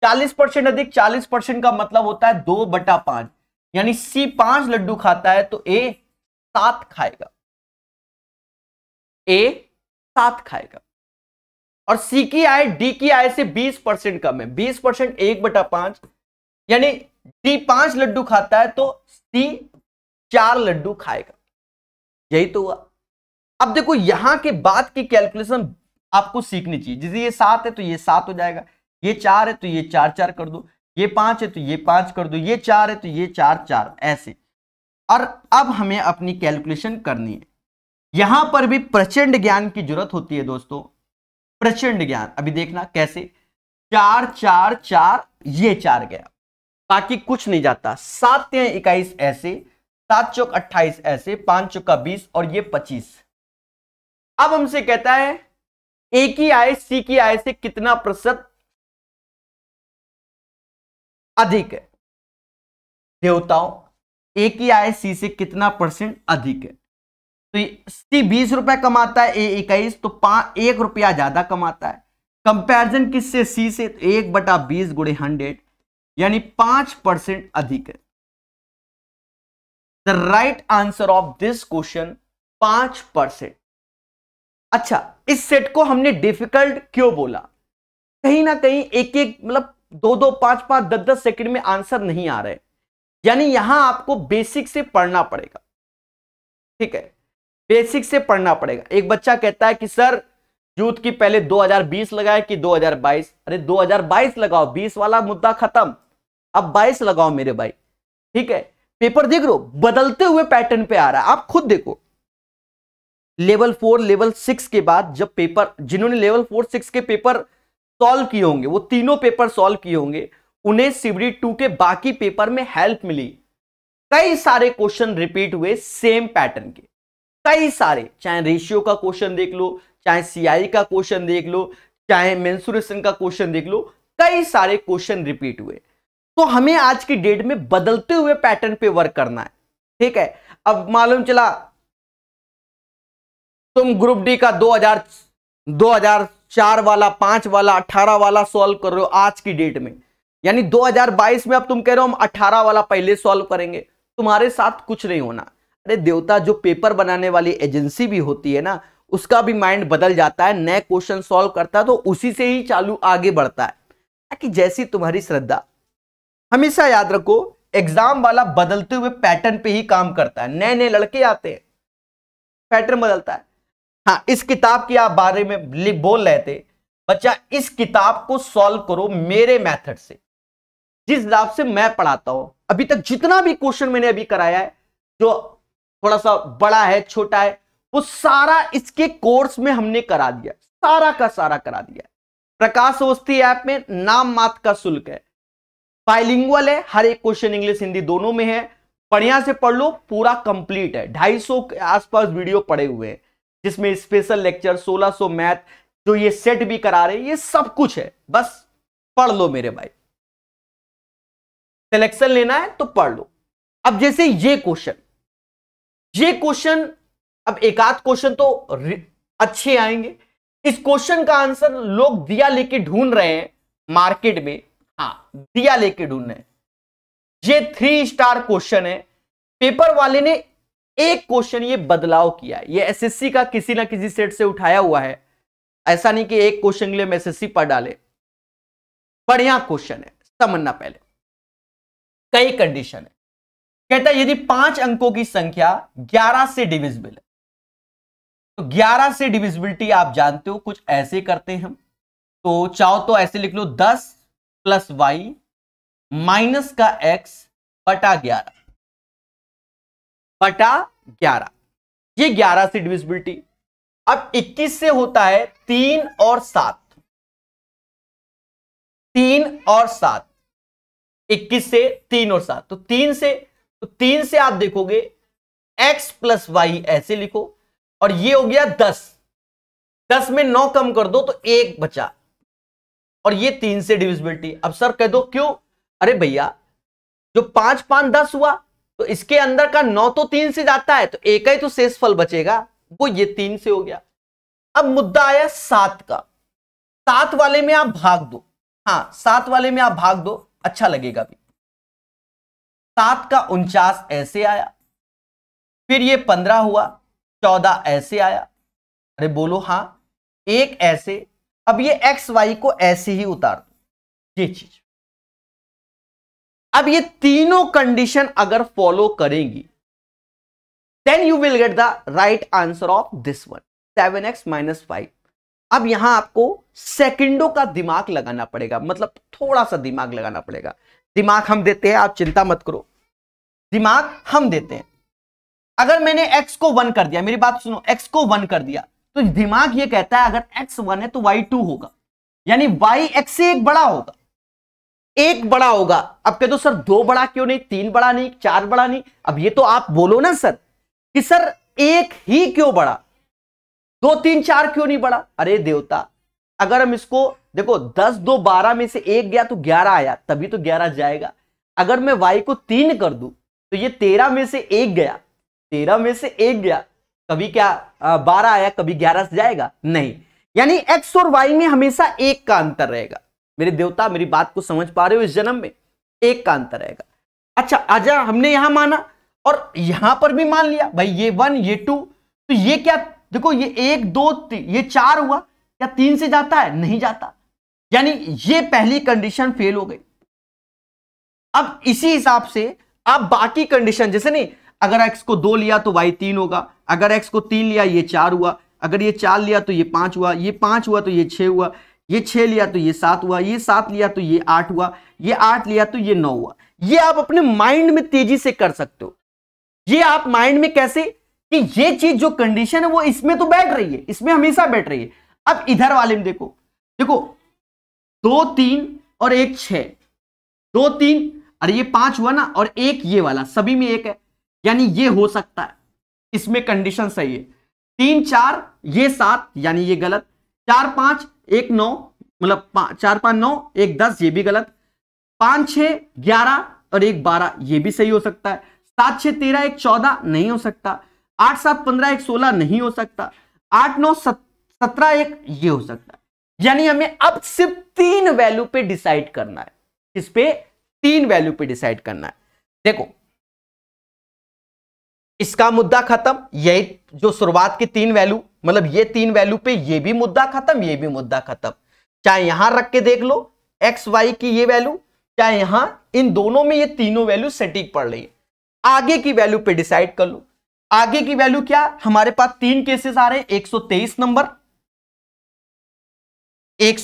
चालीस परसेंट अधिक चालीस परसेंट का मतलब होता है दो बटा पांच यानी सी पांच लड्डू खाता है तो ए सात खाएगा ए सात खाएगा और सी की आय डी की आय से बीस परसेंट कम है बीस परसेंट एक बटा पांच यानी डी पांच लड्डू खाता है तो सी चार लड्डू खाएगा यही तो हुआ अब देखो यहां के बाद की कैलकुलेशन आपको सीखनी चाहिए जैसे ये सात है तो ये सात हो जाएगा ये चार है तो ये चार चार कर दो ये पांच है तो ये पांच कर दो ये चार है तो ये चार चार ऐसे और अब हमें अपनी कैलकुलेशन करनी है यहां पर भी प्रचंड ज्ञान की जरूरत होती है दोस्तों प्रचंड ज्ञान अभी देखना कैसे चार चार चार ये चार गया बाकी कुछ नहीं जाता सात इक्कीस ऐसे सात चौक अट्ठाईस ऐसे पांच चौका बीस और ये पच्चीस अब हमसे कहता है ए की आय सी की आय से कितना प्रतिशत अधिक है देवताओं ए की आय सी से कितना परसेंट अधिक है तो सी बीस रुपए कमाता है ए इक्कीस तो पांच एक रुपया ज्यादा कमाता है कंपैरिजन किससे सी से तो एक बटा बीस गुड़े हंड्रेड यानी पांच परसेंट अधिक है the right answer of this question पांच परसेंट अच्छा इस सेट को हमने डिफिकल्ट क्यों बोला कहीं ना कहीं एक एक मतलब दो दो पांच पांच दस दस सेकंड में आंसर नहीं आ रहे यानी यहां आपको बेसिक से पढ़ना पड़ेगा ठीक है बेसिक से पढ़ना पड़ेगा एक बच्चा कहता है कि सर यूथ की पहले 2020 लगाए कि 2022 अरे 2022 लगाओ 20 वाला मुद्दा खत्म अब 22 लगाओ मेरे भाई ठीक है पेपर देख रहे हो बदलते हुए पैटर्न पे आ रहा है आप खुद देखो लेवल फोर लेवल सिक्स के बाद जब पेपर जिन्होंने लेवल फोर सिक्स के पेपर सॉल्व किए होंगे वो तीनों पेपर सॉल्व किए होंगे उन्हें सिबरी टू के बाकी पेपर में हेल्प मिली कई सारे क्वेश्चन रिपीट हुए सेम पैटर्न के कई सारे चाहे रेशियो का क्वेश्चन देख लो चाहे सीआई का क्वेश्चन देख लो चाहे मेन्सुरेशन का क्वेश्चन देख लो कई सारे क्वेश्चन रिपीट हुए तो हमें आज की डेट में बदलते हुए पैटर्न पे वर्क करना है ठीक है अब मालूम चला तुम ग्रुप डी का 2000 2004 वाला पांच वाला 18 वाला सॉल्व कर रहे हो आज की डेट में यानी 2022 में अब तुम कह रहे हो हम 18 वाला पहले सॉल्व करेंगे तुम्हारे साथ कुछ नहीं होना अरे देवता जो पेपर बनाने वाली एजेंसी भी होती है ना उसका भी माइंड बदल जाता है नए क्वेश्चन सॉल्व करता है तो उसी से ही चालू आगे बढ़ता है कि जैसी तुम्हारी श्रद्धा हमेशा याद रखो एग्जाम वाला बदलते हुए पैटर्न पे ही काम करता है नए नए लड़के आते हैं पैटर्न बदलता है हाँ इस किताब की आप बारे में बोल रहे थे बच्चा इस किताब को सॉल्व करो मेरे मेथड से जिस हिसाब से मैं पढ़ाता हूं अभी तक जितना भी क्वेश्चन मैंने अभी कराया है जो थोड़ा सा बड़ा है छोटा है वो सारा इसके कोर्स में हमने करा दिया सारा का सारा करा दिया प्रकाश अवस्थी ऐप में नाम मात का शुल्क है बाइलिंगुअल है हर एक क्वेश्चन इंग्लिश हिंदी दोनों में है बढ़िया से पढ़ लो पूरा कंप्लीट है ढाई सौ के आसपास वीडियो पड़े हुए हैं जिसमें स्पेशल लेक्चर 1600 मैथ जो ये सेट भी करा रहे ये सब कुछ है बस पढ़ लो मेरे भाई सिलेक्शन लेना है तो पढ़ लो अब जैसे ये क्वेश्चन ये क्वेश्चन अब एक आध क्वेश्चन तो अच्छे आएंगे इस क्वेश्चन का आंसर लोग दिया लेके ढूंढ रहे हैं मार्केट में हाँ दिया लेके ढूंढना है ये थ्री स्टार क्वेश्चन है पेपर वाले ने एक क्वेश्चन ये बदलाव किया है ये एसएससी का किसी ना किसी सेट से उठाया हुआ है ऐसा नहीं कि एक क्वेश्चन के लिए हम एसएससी पढ़ डाले बढ़िया क्वेश्चन है समझना पहले कई कंडीशन है कहता है यदि पांच अंकों की संख्या ग्यारह से डिविजिबल है तो ग्यारह से डिविजिबिलिटी आप जानते हो कुछ ऐसे करते हैं हम तो चाहो तो ऐसे लिख लो दस प्लस वाई माइनस का एक्स बटा ग्यारह बटा ग्यारह ये ग्यारह से डिविजिबिलिटी अब इक्कीस से होता है तीन और सात तीन और सात इक्कीस से तीन और सात तो तीन से तो तीन से आप देखोगे एक्स प्लस वाई ऐसे लिखो और ये हो गया दस दस में नौ कम कर दो तो एक बचा और ये तीन से डिविजिबिलिटी अब सर कह दो क्यों अरे भैया जो पांच पांच दस हुआ तो इसके अंदर का नौ तो तीन से जाता है तो एक ही तो शेष फल बचेगा वो ये तीन से हो गया अब मुद्दा आया सात का सात वाले में आप भाग दो हाँ सात वाले में आप भाग दो अच्छा लगेगा भी सात का उनचास ऐसे आया फिर ये पंद्रह हुआ चौदह ऐसे आया अरे बोलो हाँ एक ऐसे अब ये एक्स वाई को ऐसे ही उतार दो ये चीज अब ये तीनों कंडीशन अगर फॉलो करेंगी then you will get the right answer of this one seven X minus five अब यहां आपको सेकंडो का दिमाग लगाना पड़ेगा मतलब थोड़ा सा दिमाग लगाना पड़ेगा दिमाग हम देते हैं आप चिंता मत करो दिमाग हम देते हैं अगर मैंने x को वन कर दिया मेरी बात सुनो x को वन कर दिया तो दिमाग ये कहता है अगर एक्स वन है तो वाई टू होगा यानी वाई एक्स से एक बड़ा होगा एक बड़ा होगा अब कह दो सर दो बड़ा क्यों नहीं तीन बड़ा नहीं चार बड़ा नहीं अब ये तो आप बोलो ना सर कि सर एक ही क्यों बड़ा दो तीन चार क्यों नहीं बड़ा अरे देवता अगर हम इसको देखो दस दो बारह में से एक गया तो ग्यारह आया तभी तो ग्यारह जाएगा अगर मैं वाई को तीन कर दू तो ये तेरह में से एक गया तेरह में से एक गया कभी क्या बारह आया कभी ग्यारह से जाएगा नहीं यानी एक्स और वाई में हमेशा एक का अंतर रहेगा मेरे देवता मेरी बात को समझ पा रहे हो इस जन्म में एक का अंतर रहेगा अच्छा आजा हमने यहां माना और यहां पर भी मान लिया भाई ये वन ये टू तो ये क्या देखो ये एक दो ये चार हुआ क्या तीन से जाता है नहीं जाता यानी ये पहली कंडीशन फेल हो गई अब इसी हिसाब से आप बाकी कंडीशन जैसे नहीं अगर एक्स को दो लिया तो वाई तीन होगा अगर एक्स को तीन लिया ये चार हुआ अगर ये चार लिया तो ये पांच हुआ ये पांच हुआ तो ये छह हुआ ये छह लिया तो ये सात हुआ ये सात लिया तो ये आठ हुआ ये आठ लिया तो ये नौ हुआ ये आप अपने माइंड में तेजी से कर सकते हो ये आप माइंड में कैसे कि ये चीज जो कंडीशन है वो इसमें तो बैठ रही है इसमें हमेशा बैठ रही है अब इधर वाले में देखो देखो दो तीन और एक छ दो तीन अरे ये पांच हुआ ना और एक ये वाला सभी में एक है यानी ये हो सकता है इसमें कंडीशन सही है तीन चार ये सात यानी ये गलत चार पांच एक नौ मतलब पा, चार पांच नौ एक दस ये भी गलत पांच छह ग्यारह और एक बारह ये भी सही हो सकता है सात छह तेरह एक चौदह नहीं हो सकता आठ सात पंद्रह एक सोलह नहीं हो सकता आठ नौ सत्रह एक ये हो सकता है यानी हमें अब सिर्फ तीन वैल्यू पे डिसाइड करना है इस पे तीन वैल्यू पे डिसाइड करना है देखो इसका मुद्दा खत्म यही जो शुरुआत की तीन वैल्यू मतलब ये तीन वैल्यू पे ये भी मुद्दा खत्म ये भी मुद्दा खत्म चाहे यहां रख के देख लो एक्स वाई की ये वैल्यू चाहे यहां इन दोनों में ये तीनों वैल्यू सटीक पड़ रही है आगे की वैल्यू पे डिसाइड कर लो आगे की वैल्यू क्या हमारे पास तीन केसेस आ रहे हैं एक नंबर एक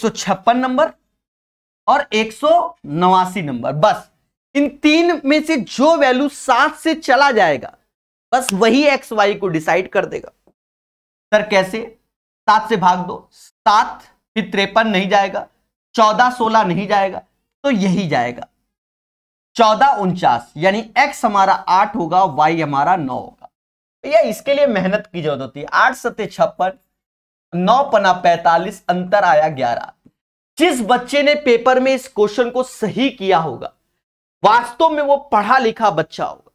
नंबर और एक नंबर बस इन तीन में से जो वैल्यू सात से चला जाएगा बस वही एक्स वाई को डिसाइड कर देगा सर कैसे सात से भाग दो सात फिर त्रेपन नहीं जाएगा चौदह सोलह नहीं जाएगा तो यही जाएगा चौदह उनचास यानी एक्स हमारा आठ होगा वाई हमारा नौ होगा भैया इसके लिए मेहनत की जरूरत होती है आठ सत्य छप्पन नौ पना पैतालीस अंतर आया ग्यारह जिस बच्चे ने पेपर में इस क्वेश्चन को सही किया होगा वास्तव में वो पढ़ा लिखा बच्चा होगा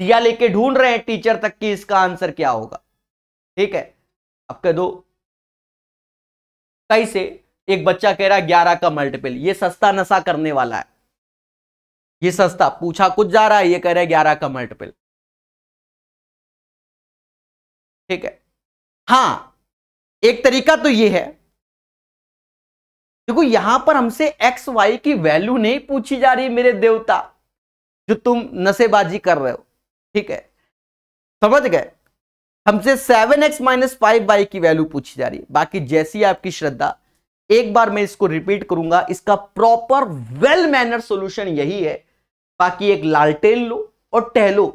दिया लेके ढूंढ रहे हैं टीचर तक कि इसका आंसर क्या होगा ठीक है अब कह दो कई से एक बच्चा कह रहा है ग्यारह का मल्टीपल ये सस्ता नशा करने वाला है ये सस्ता पूछा कुछ जा रहा है ये कह रहा है ग्यारह का मल्टीपल ठीक है हां एक तरीका तो ये है देखो यहां पर हमसे एक्स वाई की वैल्यू नहीं पूछी जा रही मेरे देवता जो तुम नशेबाजी कर रहे हो ठीक है समझ गए हमसे seven X minus five by की वैल्यू पूछी जा रही है बाकी जैसी आपकी श्रद्धा एक बार मैं इसको रिपीट करूंगा इसका प्रॉपर वेल मैनर सॉल्यूशन यही है बाकी एक लालटेन लो और टहलो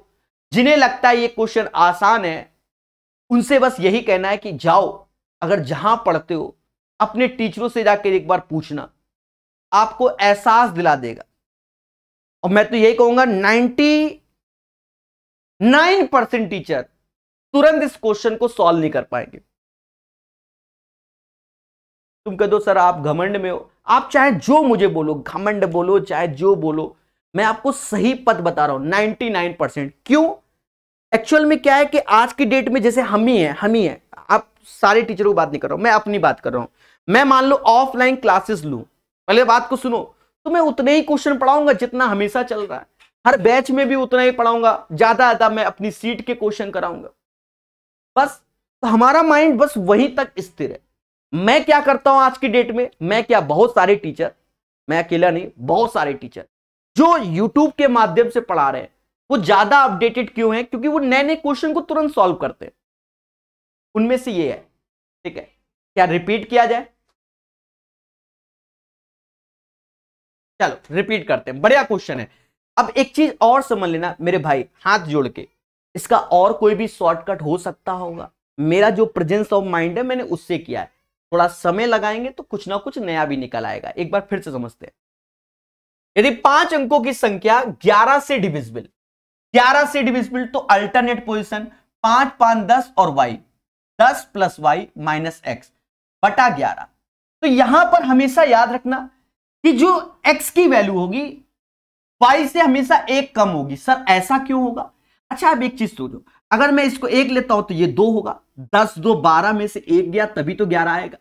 जिन्हें लगता है ये क्वेश्चन आसान है उनसे बस यही कहना है कि जाओ अगर जहां पढ़ते हो अपने टीचरों से जाकर एक बार पूछना आपको एहसास दिला देगा और मैं तो यही कहूंगा नाइनटी नाइन परसेंट टीचर तुरंत इस क्वेश्चन को सॉल्व नहीं कर पाएंगे तुम कह दो सर आप घमंड में हो आप चाहे जो मुझे बोलो घमंड बोलो चाहे जो बोलो मैं आपको सही पद बता रहा हूं नाइनटी नाइन परसेंट क्यों एक्चुअल में क्या है कि आज की डेट में जैसे हम ही है हम ही है आप सारे टीचरों की बात नहीं कर रहा हूं मैं अपनी बात कर रहा हूं मैं मान लो ऑफलाइन क्लासेस लू पहले बात को सुनो तो मैं उतने ही क्वेश्चन पढ़ाऊंगा जितना हमेशा चल रहा है हर बैच में भी उतना ही पढ़ाऊंगा ज्यादा ज्यादा मैं अपनी सीट के क्वेश्चन कराऊंगा बस तो हमारा माइंड बस वहीं तक स्थिर है मैं क्या करता हूं आज की डेट में मैं क्या बहुत सारे टीचर मैं अकेला नहीं बहुत सारे टीचर जो यूट्यूब के माध्यम से पढ़ा रहे हैं वो ज्यादा अपडेटेड क्यों है क्योंकि वो नए नए क्वेश्चन को तुरंत सॉल्व करते हैं उनमें से ये है ठीक है क्या रिपीट किया जाए चलो रिपीट करते हैं बढ़िया क्वेश्चन है अब एक चीज और समझ लेना मेरे भाई हाथ जोड़ के इसका और कोई भी शॉर्टकट हो सकता होगा मेरा जो प्रेजेंस ऑफ माइंड है मैंने उससे किया है थोड़ा समय लगाएंगे तो कुछ ना कुछ नया भी निकल आएगा एक बार फिर से समझते हैं यदि पांच अंकों की संख्या 11 से डिविजिबल 11 से डिविजिबल तो अल्टरनेट पोजिशन पांच पांच दस और वाई दस प्लस वाई माइनस एक्स बटा ग्यारह तो यहां पर हमेशा याद रखना कि जो एक्स की वैल्यू होगी फाइव से हमेशा एक कम होगी सर ऐसा क्यों होगा अच्छा आप एक चीज सोचो अगर मैं इसको एक लेता हूं तो ये दो होगा दस दो बारह में से एक गया तभी तो ग्यारह आएगा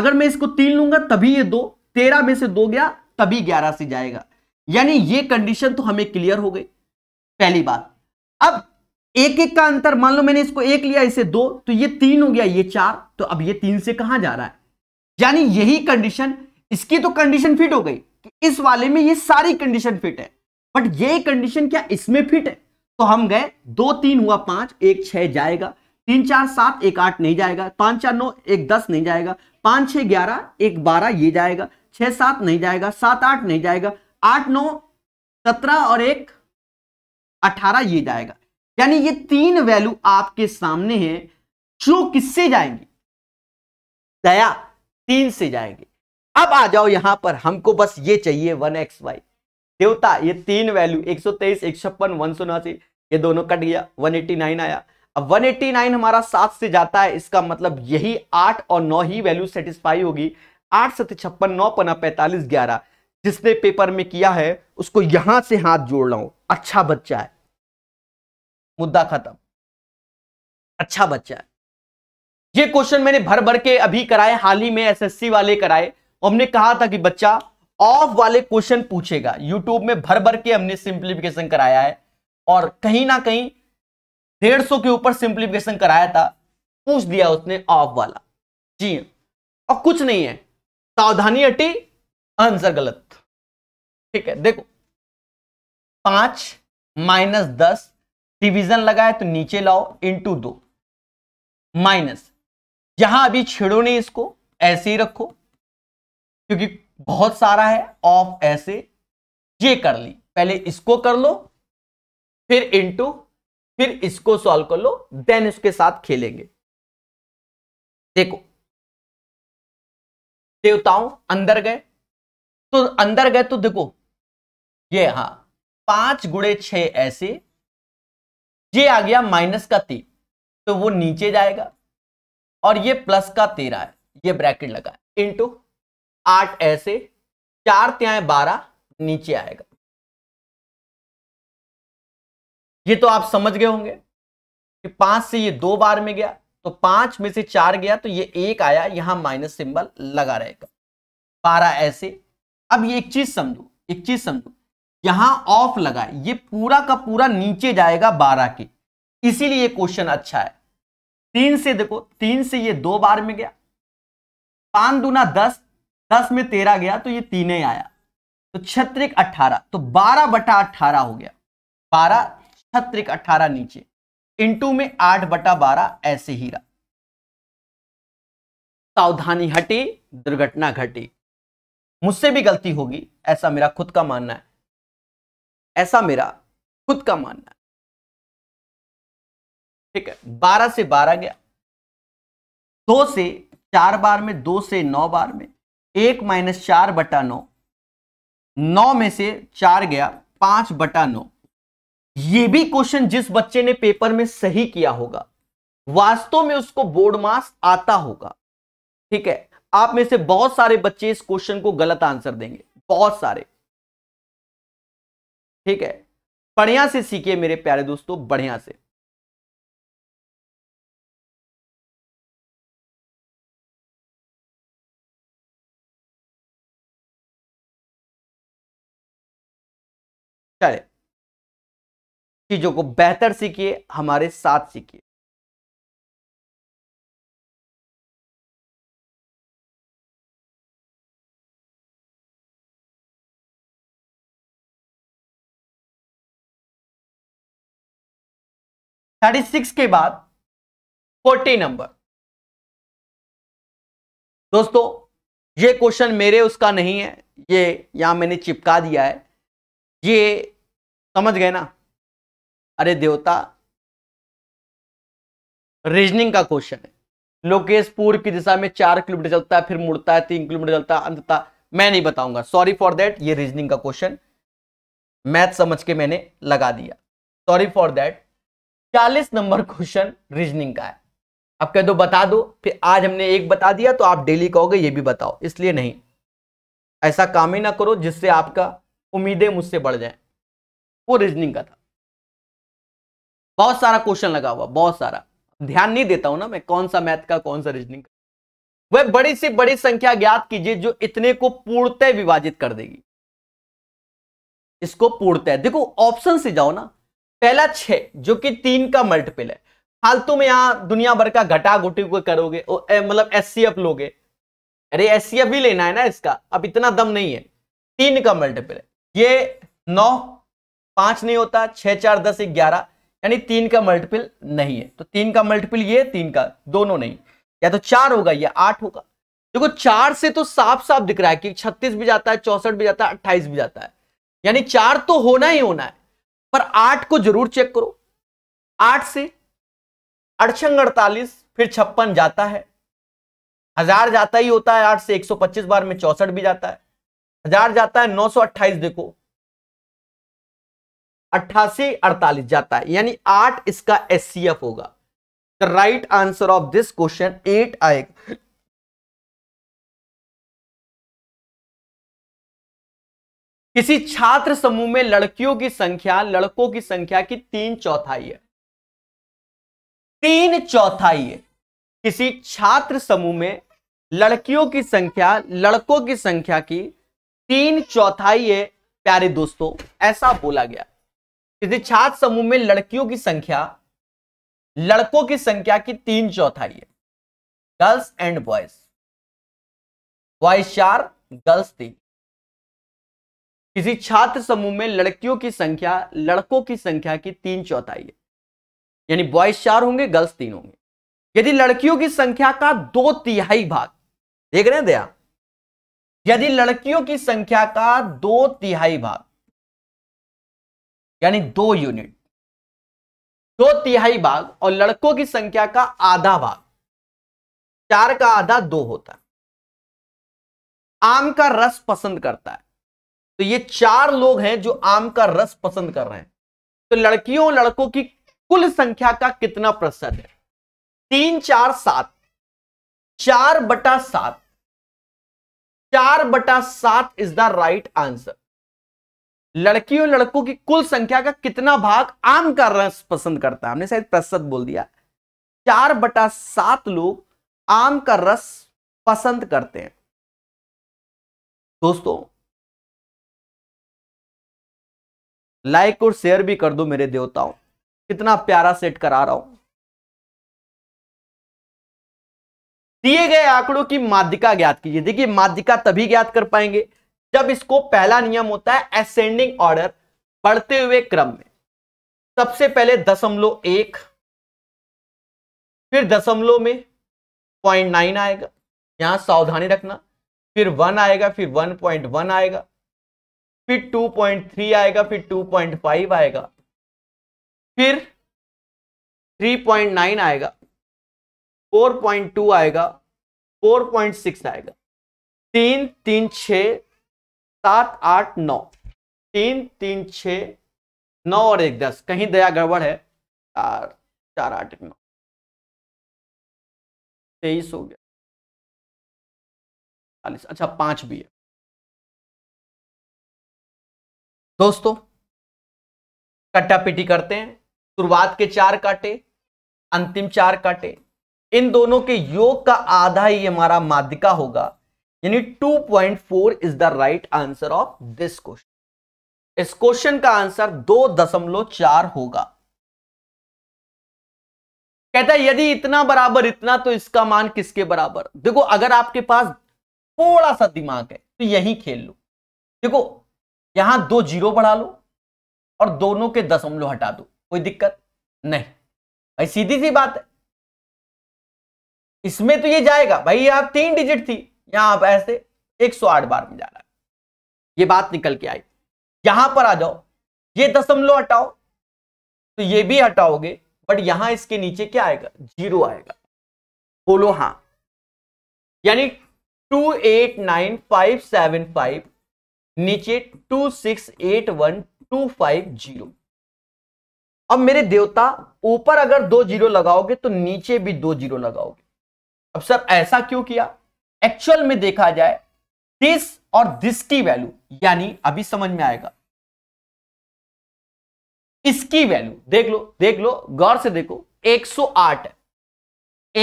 अगर मैं इसको तीन लूंगा तभी ये दो तेरह में से दो गया तभी ग्यारह से जाएगा यानी ये कंडीशन तो हमें क्लियर हो गई पहली बात अब एक एक का अंतर मान लो मैंने इसको एक लिया इसे दो तो ये तीन हो गया ये चार तो अब ये तीन से कहां जा रहा है यानी यही कंडीशन इसकी तो कंडीशन फिट हो गई कि इस वाले में ये सारी कंडीशन फिट है बट ये कंडीशन क्या इसमें फिट है तो हम गए दो तीन हुआ पांच एक छह जाएगा तीन चार सात एक आठ नहीं जाएगा पांच चार नौ एक दस नहीं जाएगा पांच छह ग्यारह एक बारह ये जाएगा छह सात नहीं जाएगा सात आठ नहीं जाएगा आठ नौ सत्रह और एक अठारह ये जाएगा यानी ये तीन वैल्यू आपके सामने है जो किससे जाएंगी दया तीन से जाएंगे अब आ जाओ यहां पर हमको बस ये चाहिए वन एक्स वाई देवता ये तीन वैल्यू एक सौ तेईस एक छप्पन वन सौ उनासी ये दोनों कट गया वन एट्टी नाइन आया अब 189 हमारा सात से जाता है इसका मतलब यही आठ और नौ ही वैल्यू सेटिस्फाई होगी आठ सत छप्पन नौ पना पैंतालीस ग्यारह जिसने पेपर में किया है उसको यहां से हाथ जोड़ रहा हूं अच्छा बच्चा है मुद्दा खत्म अच्छा बच्चा है ये क्वेश्चन मैंने भर भर के अभी कराए हाल ही में एसएससी वाले कराए हमने कहा था कि बच्चा ऑफ वाले क्वेश्चन पूछेगा यूट्यूब में भर भर के हमने सिंप्लीफिकेशन कराया है और कहीं ना कहीं डेढ़ सौ के ऊपर सिंप्लीफिकेशन कराया था पूछ दिया उसने ऑफ वाला जी हाँ। और कुछ नहीं है सावधानी अटी आंसर गलत ठीक है देखो पांच माइनस दस डिविजन लगाए तो नीचे लाओ इंटू दो माइनस यहां अभी छेड़ो नहीं इसको ऐसे ही रखो क्योंकि बहुत सारा है ऑफ ऐसे ये कर ली पहले इसको कर लो फिर इनटू फिर इसको सॉल्व कर लो देन उसके साथ खेलेंगे देखो देवताओं अंदर गए तो अंदर गए तो देखो ये हा पांच गुड़े छ ऐसे ये आ गया माइनस का तीन तो वो नीचे जाएगा और ये प्लस का तेरह है ये ब्रैकेट लगा इंटू आठ ऐसे चार त्याय बारह नीचे आएगा ये तो आप समझ गए होंगे कि पांच से ये दो बार में गया तो पांच में से चार गया तो ये एक आया यहां माइनस सिंबल लगा रहेगा बारह ऐसे अब ये एक चीज समझो एक चीज समझो यहां ऑफ लगा ये पूरा का पूरा नीचे जाएगा बारह के इसीलिए क्वेश्चन अच्छा है तीन से देखो तीन से ये दो बार में गया पांच दूना दस दस में तेरह गया तो ये तीने आया तो छत्रिक अठारह तो बारह बटा अठारह हो गया बारह छत्रिक अठारह नीचे इंटू में आठ बटा बारह ऐसे ही रहा सावधानी हटी दुर्घटना घटी मुझसे भी गलती होगी ऐसा मेरा खुद का मानना है ऐसा मेरा खुद का मानना है ठीक है बारह से बारह गया दो से चार बार में दो से नौ बार में एक माइनस चार बटा नौ नौ में से चार गया पांच बटा नौ ये भी क्वेश्चन जिस बच्चे ने पेपर में सही किया होगा वास्तव में उसको बोर्ड मास आता होगा ठीक है आप में से बहुत सारे बच्चे इस क्वेश्चन को गलत आंसर देंगे बहुत सारे ठीक है बढ़िया से सीखिए मेरे प्यारे दोस्तों बढ़िया से चले चीजों को बेहतर सीखिए हमारे साथ सीखिए थर्टी सिक्स के बाद फोर्टी नंबर दोस्तों ये क्वेश्चन मेरे उसका नहीं है ये यहां मैंने चिपका दिया है ये समझ गए ना अरे देवता रीजनिंग का क्वेश्चन है लोकेश पूर्व की दिशा में चार किलोमीटर चलता है फिर मुड़ता है तीन किलोमीटर चलता है अंतता मैं नहीं बताऊंगा सॉरी फॉर दैट ये रीजनिंग का क्वेश्चन मैथ समझ के मैंने लगा दिया सॉरी फॉर दैट चालीस नंबर क्वेश्चन रीजनिंग का है आप कह दो बता दो फिर आज हमने एक बता दिया तो आप डेली कहोगे ये भी बताओ इसलिए नहीं ऐसा काम ही ना करो जिससे आपका उम्मीदें मुझसे बढ़ जाए वो रीजनिंग का था बहुत सारा क्वेश्चन लगा हुआ बहुत सारा ध्यान नहीं देता हूं ना मैं कौन सा मैथ का कौन सा रीजनिंग का वह बड़ी से बड़ी संख्या ज्ञात कीजिए जो इतने को पूर्णतः विभाजित कर देगी इसको पूर्णतः देखो ऑप्शन से जाओ ना पहला छह जो कि तीन का मल्टीपल है फालतू में यहां दुनिया भर का घटा घुटी को करोगे मतलब एस लोगे अरे एस भी लेना है ना इसका अब इतना दम नहीं है तीन का मल्टीपल है ये नौ पांच नहीं होता छह चार दस ग्यारह यानी तीन का मल्टीपल नहीं है तो तीन का मल्टीपल ये तीन का दोनों नहीं या तो चार होगा या आठ होगा देखो चार से तो साफ साफ दिख रहा है कि छत्तीस भी जाता है चौसठ भी जाता है अट्ठाईस भी जाता है यानी चार तो होना ही होना है पर आठ को जरूर चेक करो आठ से अड़छंग अड़तालीस फिर छप्पन जाता है हजार जाता ही होता है आठ से एक सौ पच्चीस बार में चौसठ भी जाता है हजार जाता है नौ सौ अट्ठाईस देखो अट्ठासी अड़तालीस जाता है यानी आठ इसका एस होगा the right answer of this question eight आएगा किसी छात्र समूह में लड़कियों की संख्या लड़कों की संख्या की तीन चौथाई है तीन चौथाई है किसी छात्र समूह में लड़कियों की संख्या लड़कों की संख्या की तीन चौथाई है प्यारे दोस्तों ऐसा बोला गया किसी छात्र समूह में लड़कियों की संख्या लड़कों की संख्या की तीन चौथाई है गर्ल्स एंड बॉयज बॉयज चार गर्ल्स तीन किसी छात्र समूह में लड़कियों की संख्या लड़कों की संख्या की तीन चौथाई है यानी बॉयज चार होंगे गर्ल्स तीन होंगे यदि लड़कियों की संख्या का दो तिहाई भाग देख रहे हैं दया यदि लड़कियों की संख्या का दो तिहाई भाग यानी दो यूनिट दो तिहाई भाग और लड़कों की संख्या का आधा भाग चार का आधा दो होता है आम का रस पसंद करता है तो ये चार लोग हैं जो आम का रस पसंद कर रहे हैं तो लड़कियों लड़कों की कुल संख्या का कितना प्रतिशत है तीन चार सात चार बटा सात चार बटा सात इज द राइट आंसर लड़की और लड़कों की कुल संख्या का कितना भाग आम का रस पसंद करता है हमने शायद प्रतिशत बोल दिया चार बटा सात लोग आम का रस पसंद करते हैं दोस्तों लाइक और शेयर भी कर दो मेरे देवताओं कितना प्यारा सेट करा रहा हूं दिए गए आंकड़ों की माध्यिका ज्ञात कीजिए देखिए माध्यिका तभी ज्ञात कर पाएंगे जब इसको पहला नियम होता है एसेंडिंग ऑर्डर बढ़ते हुए क्रम में सबसे पहले दशमलव एक फिर दशमलव में पॉइंट नाइन आएगा यहां सावधानी रखना फिर वन आएगा फिर वन पॉइंट वन आएगा फिर टू पॉइंट थ्री आएगा फिर टू पॉइंट फाइव आएगा फिर थ्री पॉइंट नाइन आएगा 4.2 आएगा 4.6 आएगा तीन तीन छ सात आठ नौ तीन तीन छ नौ और एक दस कहीं दया गड़बड़ है चार चार आठ नौ तेईस हो गया चालीस अच्छा पांच भी है दोस्तों कट्टा पिटी करते हैं शुरुआत के चार काटे अंतिम चार काटे इन दोनों के योग का आधा ही हमारा माध्यिका होगा यानी 2.4 is the right answer of this question इस क्वेश्चन का आंसर दो दशमलव चार होगा कहता है यदि इतना बराबर इतना तो इसका मान किसके बराबर देखो अगर आपके पास थोड़ा सा दिमाग है तो यही खेल लो देखो यहां दो जीरो बढ़ा लो और दोनों के दशमलव हटा दो कोई दिक्कत नहीं भाई सीधी सी बात है इसमें तो ये जाएगा भाई यहां तीन डिजिट थी यहां आप ऐसे 108 बार में जा रहा है ये बात निकल के आई यहां पर आ जाओ ये दशमलव हटाओ तो ये भी हटाओगे बट यहां इसके नीचे क्या आएगा जीरो आएगा बोलो हां यानी two eight nine five seven five नीचे two six eight one two five zero अब मेरे देवता ऊपर अगर दो जीरो लगाओगे तो नीचे भी दो जीरो लगाओगे अब सर ऐसा क्यों किया एक्चुअल में देखा जाए दिस और दिस की वैल्यू यानी अभी समझ में आएगा इसकी वैल्यू देख लो देख लो गौर से देखो 108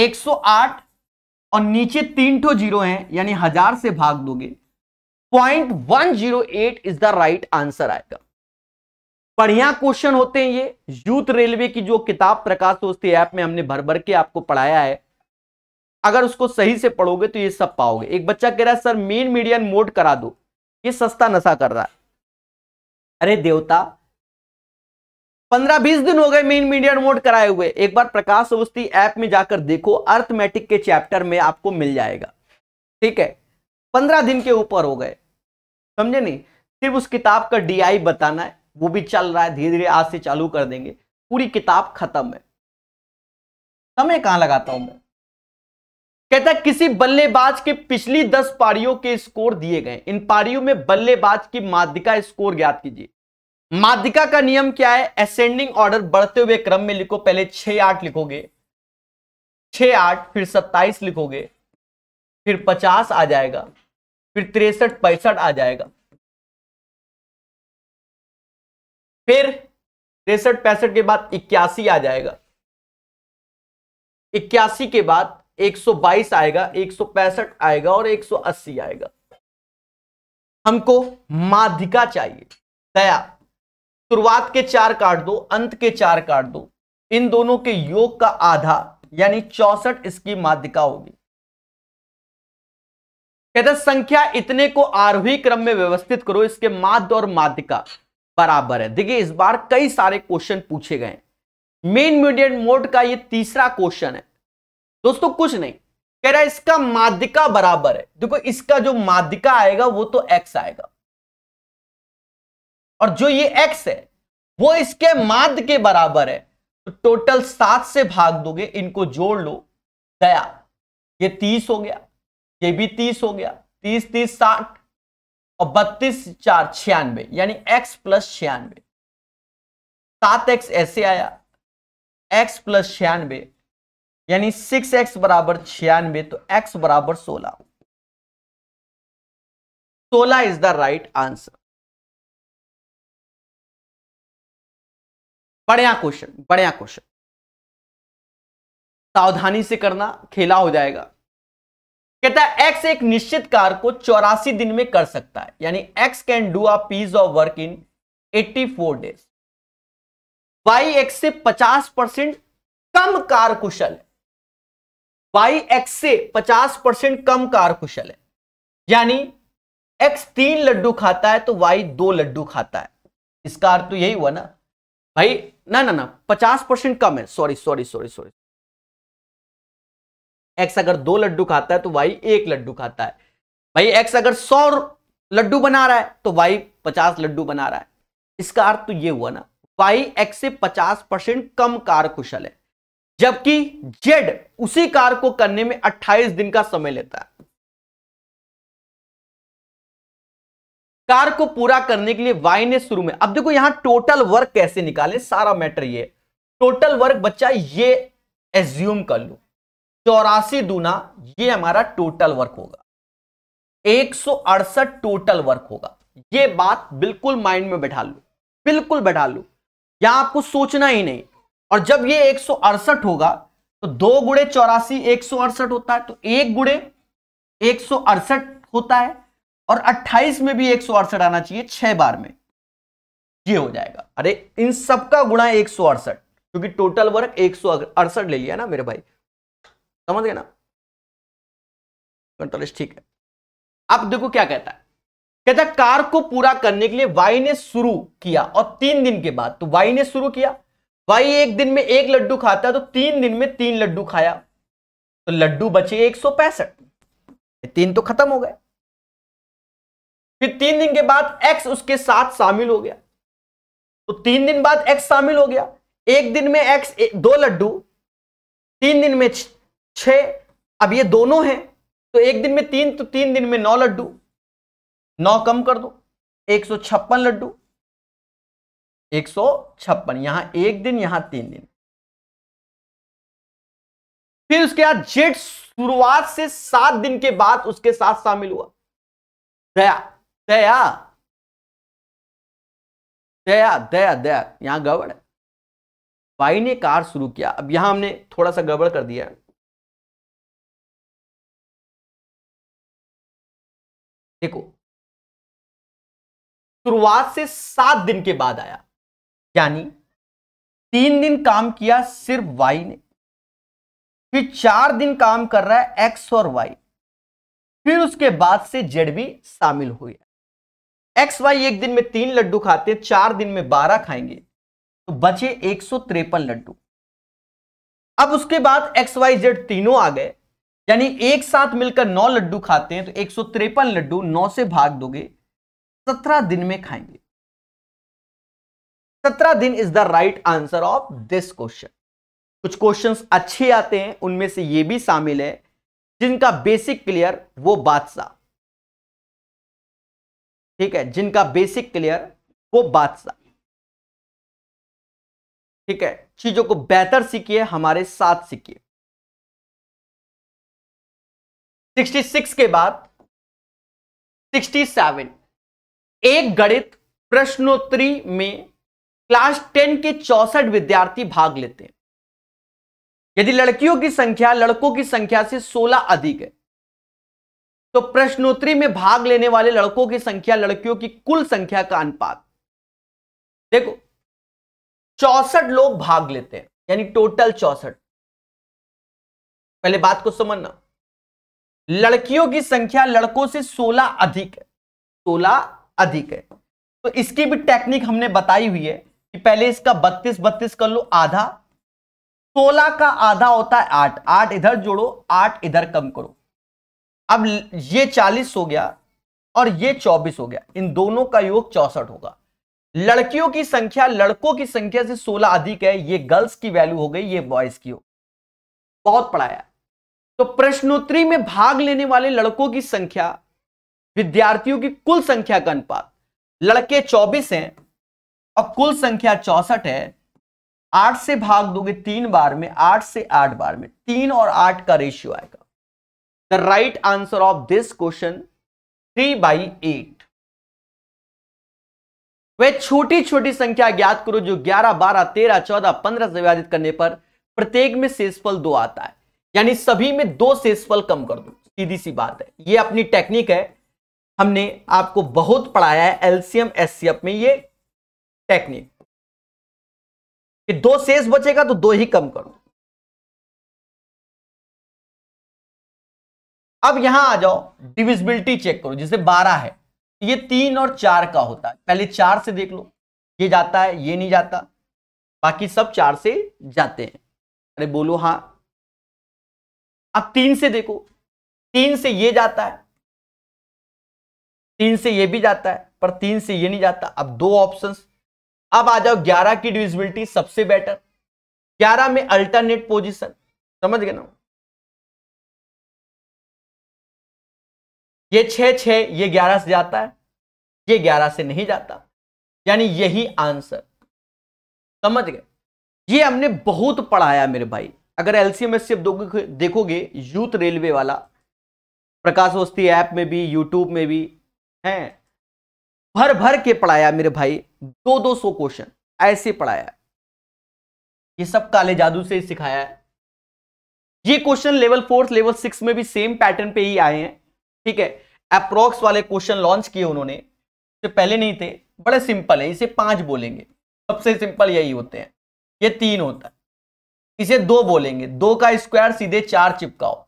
108 और नीचे तीन ठो जीरो हैं यानी हजार से भाग दोगे 0.108 इज द राइट आंसर आएगा बढ़िया क्वेश्चन होते हैं ये यूथ रेलवे की जो किताब प्रकाश दोस्ती ऐप में हमने भर भर के आपको पढ़ाया है अगर उसको सही से पढ़ोगे तो ये सब पाओगे एक बच्चा कह रहा है सर मेन मीडियन मोड करा दो ये सस्ता नशा कर रहा है अरे देवता पंद्रह बीस दिन हो गए मेन मीडियन मोड कराए हुए एक बार प्रकाश अवस्थी ऐप में जाकर देखो अर्थमेटिक के चैप्टर में आपको मिल जाएगा ठीक है पंद्रह दिन के ऊपर हो गए समझे नहीं सिर्फ उस किताब का डीआई बताना है वो भी चल रहा है धीरे धीरे आज से चालू कर देंगे पूरी किताब खत्म है समय कहां लगाता हूं मैं कहता है किसी बल्लेबाज के पिछली दस पारियों के स्कोर दिए गए इन पारियों में बल्लेबाज की माध्यिका स्कोर ज्ञात कीजिए माध्यिका का नियम क्या है असेंडिंग ऑर्डर बढ़ते हुए क्रम में लिखो पहले छह आठ लिखोगे छ आठ फिर सत्ताईस लिखोगे फिर पचास आ जाएगा फिर तिरसठ पैंसठ आ जाएगा फिर तिरसठ पैंसठ के बाद इक्यासी आ जाएगा इक्यासी के बाद 122 आएगा एक आएगा और 180 आएगा हमको माधिका चाहिए दया शुरुआत के चार काट दो अंत के चार काट दो इन दोनों के योग का आधा यानी चौसठ इसकी माध्यिका होगी कहते संख्या इतने को आरोही क्रम में व्यवस्थित करो इसके माध्य और माध्यिका बराबर है देखिए इस बार कई सारे क्वेश्चन पूछे गए मेन मीडियट मोड का ये तीसरा क्वेश्चन है दोस्तों कुछ नहीं कह रहा है इसका माध्यिका बराबर है देखो इसका जो माध्यिका आएगा वो तो एक्स आएगा और जो ये एक्स है वो इसके माध्य के बराबर है तो टोटल सात से भाग दोगे इनको जोड़ लो गया ये तीस हो गया ये भी तीस हो गया तीस तीस साठ और बत्तीस चार छियानवे यानी एक्स प्लस छियानवे सात एक्स ऐसे आया एक्स प्लस छियानवे यानी सिक्स एक्स बराबर छियानवे तो एक्स बराबर सोलह सोलह इज द राइट आंसर बढ़िया क्वेश्चन बढ़िया क्वेश्चन सावधानी से करना खेला हो जाएगा कहता है एक्स एक निश्चित कार्य को चौरासी दिन में कर सकता है यानी X can do a piece of work in 84 days Y X से 50 परसेंट कम कार्य कुशल है वाई एक्स से पचास परसेंट कम कार कुशल है यानी एक्स तीन लड्डू खाता है तो वाई दो लड्डू खाता है इसका अर्थ तो यही हुआ ना भाई ना ना ना पचास परसेंट कम है sorry sorry sorry sorry X अगर दो लड्डू खाता है तो वाई एक लड्डू खाता है भाई एक्स अगर सौ लड्डू बना रहा है तो वाई पचास लड्डू बना रहा है इसका अर्थ तो ये हुआ ना वाई एक्स से पचास परसेंट कम कार कुशल है जबकि जेड उसी कार को करने में 28 दिन का समय लेता है कार को पूरा करने के लिए वाई ने शुरू में अब देखो यहां टोटल वर्क कैसे निकाले सारा मैटर ये टोटल वर्क बच्चा ये एज्यूम कर लो चौरासी दूना ये हमारा टोटल वर्क होगा एक टोटल वर्क होगा ये बात बिल्कुल माइंड में बैठा लो बिल्कुल बैठा लो यहां आपको सोचना ही नहीं और जब ये एक होगा तो दो गुड़े चौरासी एक होता है तो एक गुड़े एक होता है और 28 में भी एक आना चाहिए छह बार में ये हो जाएगा अरे इन सबका गुणा एक क्योंकि टोटल वर्क एक ले लिया ना मेरे भाई समझ गए ना कंट्रोल ठीक है अब देखो क्या कहता है कहता कार को पूरा करने के लिए वाई ने शुरू किया और तीन दिन के बाद तो वाई ने शुरू किया भाई एक दिन में एक लड्डू खाता तो तीन दिन में तीन लड्डू खाया तो लड्डू बचे एक सौ पैंसठ तीन तो खत्म हो गए फिर तीन दिन के बाद एक्स उसके साथ शामिल हो गया तो तीन दिन बाद एक्स शामिल हो गया एक दिन में एक्स दो लड्डू तीन दिन में छ अब ये दोनों हैं तो एक दिन में तीन तो तीन दिन में नौ लड्डू नौ कम कर दो एक सौ छप्पन लड्डू एक सौ छप्पन यहां एक दिन यहां तीन दिन फिर उसके बाद जेट शुरुआत से सात दिन के बाद उसके साथ शामिल हुआ दया दया दया दया दया यहां गड़बड़ है ने कार शुरू किया अब यहां हमने थोड़ा सा गड़बड़ कर दिया देखो शुरुआत से सात दिन के बाद आया यानी तीन दिन काम किया सिर्फ वाई ने फिर चार दिन काम कर रहा है एक्स और वाई फिर उसके बाद से जेड भी शामिल गया एक्स वाई एक दिन में तीन लड्डू खाते चार दिन में बारह खाएंगे तो बचे एक सौ त्रेपन लड्डू अब उसके बाद एक्स वाई जेड तीनों आ गए यानी एक साथ मिलकर नौ लड्डू खाते हैं तो एक सौ त्रेपन लड्डू नौ से भाग दोगे सत्रह दिन में खाएंगे सत्रह दिन is the right answer of this question कुछ क्वेश्चंस अच्छे आते हैं उनमें से ये भी शामिल है जिनका बेसिक क्लियर वो बादशाह ठीक है जिनका बेसिक क्लियर वो बादशाह ठीक है चीजों को बेहतर सीखिए हमारे साथ सीखिए 66 के बाद 67 एक गणित प्रश्नोत्तरी में क्लास टेन के चौसठ विद्यार्थी भाग लेते हैं यदि लड़कियों की संख्या लड़कों की संख्या से 16 अधिक है तो प्रश्नोत्तरी में भाग लेने वाले लड़कों की संख्या लड़कियों की कुल संख्या का अनुपात देखो चौसठ लोग भाग लेते हैं यानी टोटल चौसठ पहले बात को समझना लड़कियों की संख्या लड़कों से 16 अधिक है 16 अधिक है तो इसकी भी टेक्निक हमने बताई हुई है पहले इसका बत्तीस बत्तीस कर लो आधा सोलह का आधा होता है आठ आठ इधर जोड़ो आठ इधर कम करो अब ये चालीस हो गया और ये चौबीस हो गया इन दोनों का योग चौसठ होगा लड़कियों की संख्या लड़कों की संख्या से सोलह अधिक है ये गर्ल्स की वैल्यू हो गई ये बॉयज की हो बहुत पढ़ाया तो प्रश्नोत्तरी में भाग लेने वाले लड़कों की संख्या विद्यार्थियों की कुल संख्या का अनुपात लड़के 24 हैं अब कुल संख्या चौसठ है आठ से भाग दोगे तीन बार में आठ से आठ बार में तीन और आठ का रेशियो आएगा the right answer of this question three by eight वह छोटी छोटी संख्या ज्ञात करो जो 11, 12, 13, 14, 15 से विभाजित करने पर प्रत्येक में शेषफल दो आता है यानी सभी में दो शेषफल कम कर दो सीधी सी बात है ये अपनी टेक्निक है हमने आपको बहुत पढ़ाया है एलसीएम एस में ये टेक्निक कि दो शेष बचेगा तो दो ही कम करो अब यहां आ जाओ डिविजिबिलिटी चेक करो जिसे बारह है ये तीन और चार का होता है पहले चार से देख लो ये जाता है ये नहीं जाता बाकी सब चार से जाते हैं अरे बोलो हां अब तीन से देखो तीन से ये जाता है तीन से ये भी जाता है पर तीन से ये नहीं जाता अब दो ऑप्शंस अब आ जाओ 11 की डिविजिबिलिटी सबसे बेटर 11 में अल्टरनेट पोजिशन समझ गए ना ये छह छः ये ग्यारह से जाता है ये ग्यारह से नहीं जाता यानी यही आंसर समझ गए ये हमने बहुत पढ़ाया मेरे भाई अगर एलसीएम से देखोगे यूथ रेलवे वाला प्रकाश वस्ती ऐप में भी यूट्यूब में भी हैं भर भर के पढ़ाया मेरे भाई दो दो सौ क्वेश्चन ऐसे पढ़ाया ये सब काले जादू से सिखाया है ये question level fourth level six में भी सेम पैटर्न पे ही आए हैं ठीक है अप्रोक्स वाले क्वेश्चन लॉन्च किए उन्होंने जो पहले नहीं थे बड़े सिंपल है इसे पांच बोलेंगे सबसे सिंपल यही होते हैं ये तीन होता है इसे दो बोलेंगे दो का स्क्वायर सीधे चार चिपकाओ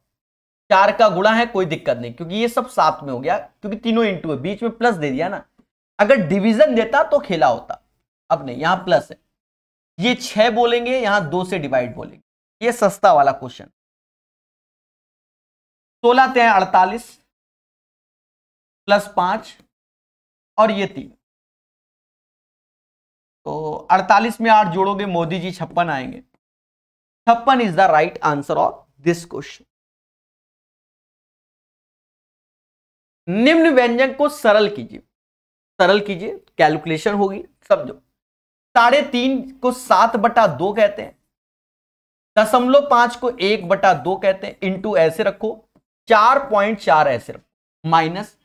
चार का गुणा है कोई दिक्कत नहीं क्योंकि ये सब साथ में हो गया क्योंकि तीनों इंटू है बीच में प्लस दे दिया ना अगर डिवीजन देता तो खेला होता अब नहीं यहां प्लस है ये छह बोलेंगे यहां दो से डिवाइड बोलेंगे ये सस्ता वाला क्वेश्चन सोलह तेरह अड़तालीस प्लस पांच और ये तीन तो अड़तालीस में आठ जोड़ोगे मोदी जी छप्पन आएंगे छप्पन is the right answer of this question निम्न व्यंजन को सरल कीजिए सरल कीजिए कैलकुलेशन होगी समझो साढ़े तीन को सात बटा दो कहते हैं दशमलव पांच को एक बटा दो कहते हैं इनटू ऐसे रखो चार पॉइंट चार ऐसे रखो minus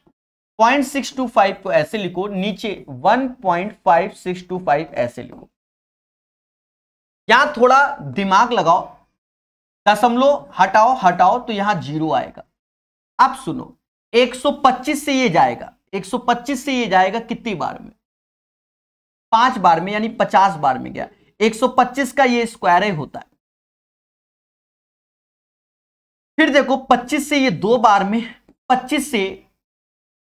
point six two five को ऐसे लिखो नीचे one point five six two five ऐसे लिखो यहां थोड़ा दिमाग लगाओ दशमलव हटाओ हटाओ तो यहां जीरो आएगा अब सुनो 125 से ये जाएगा 125 से ये जाएगा कितनी बार में पांच बार में यानी 50 बार में गया 125 का ये स्क्वायर ही होता है फिर देखो 25 से ये दो बार में 25 से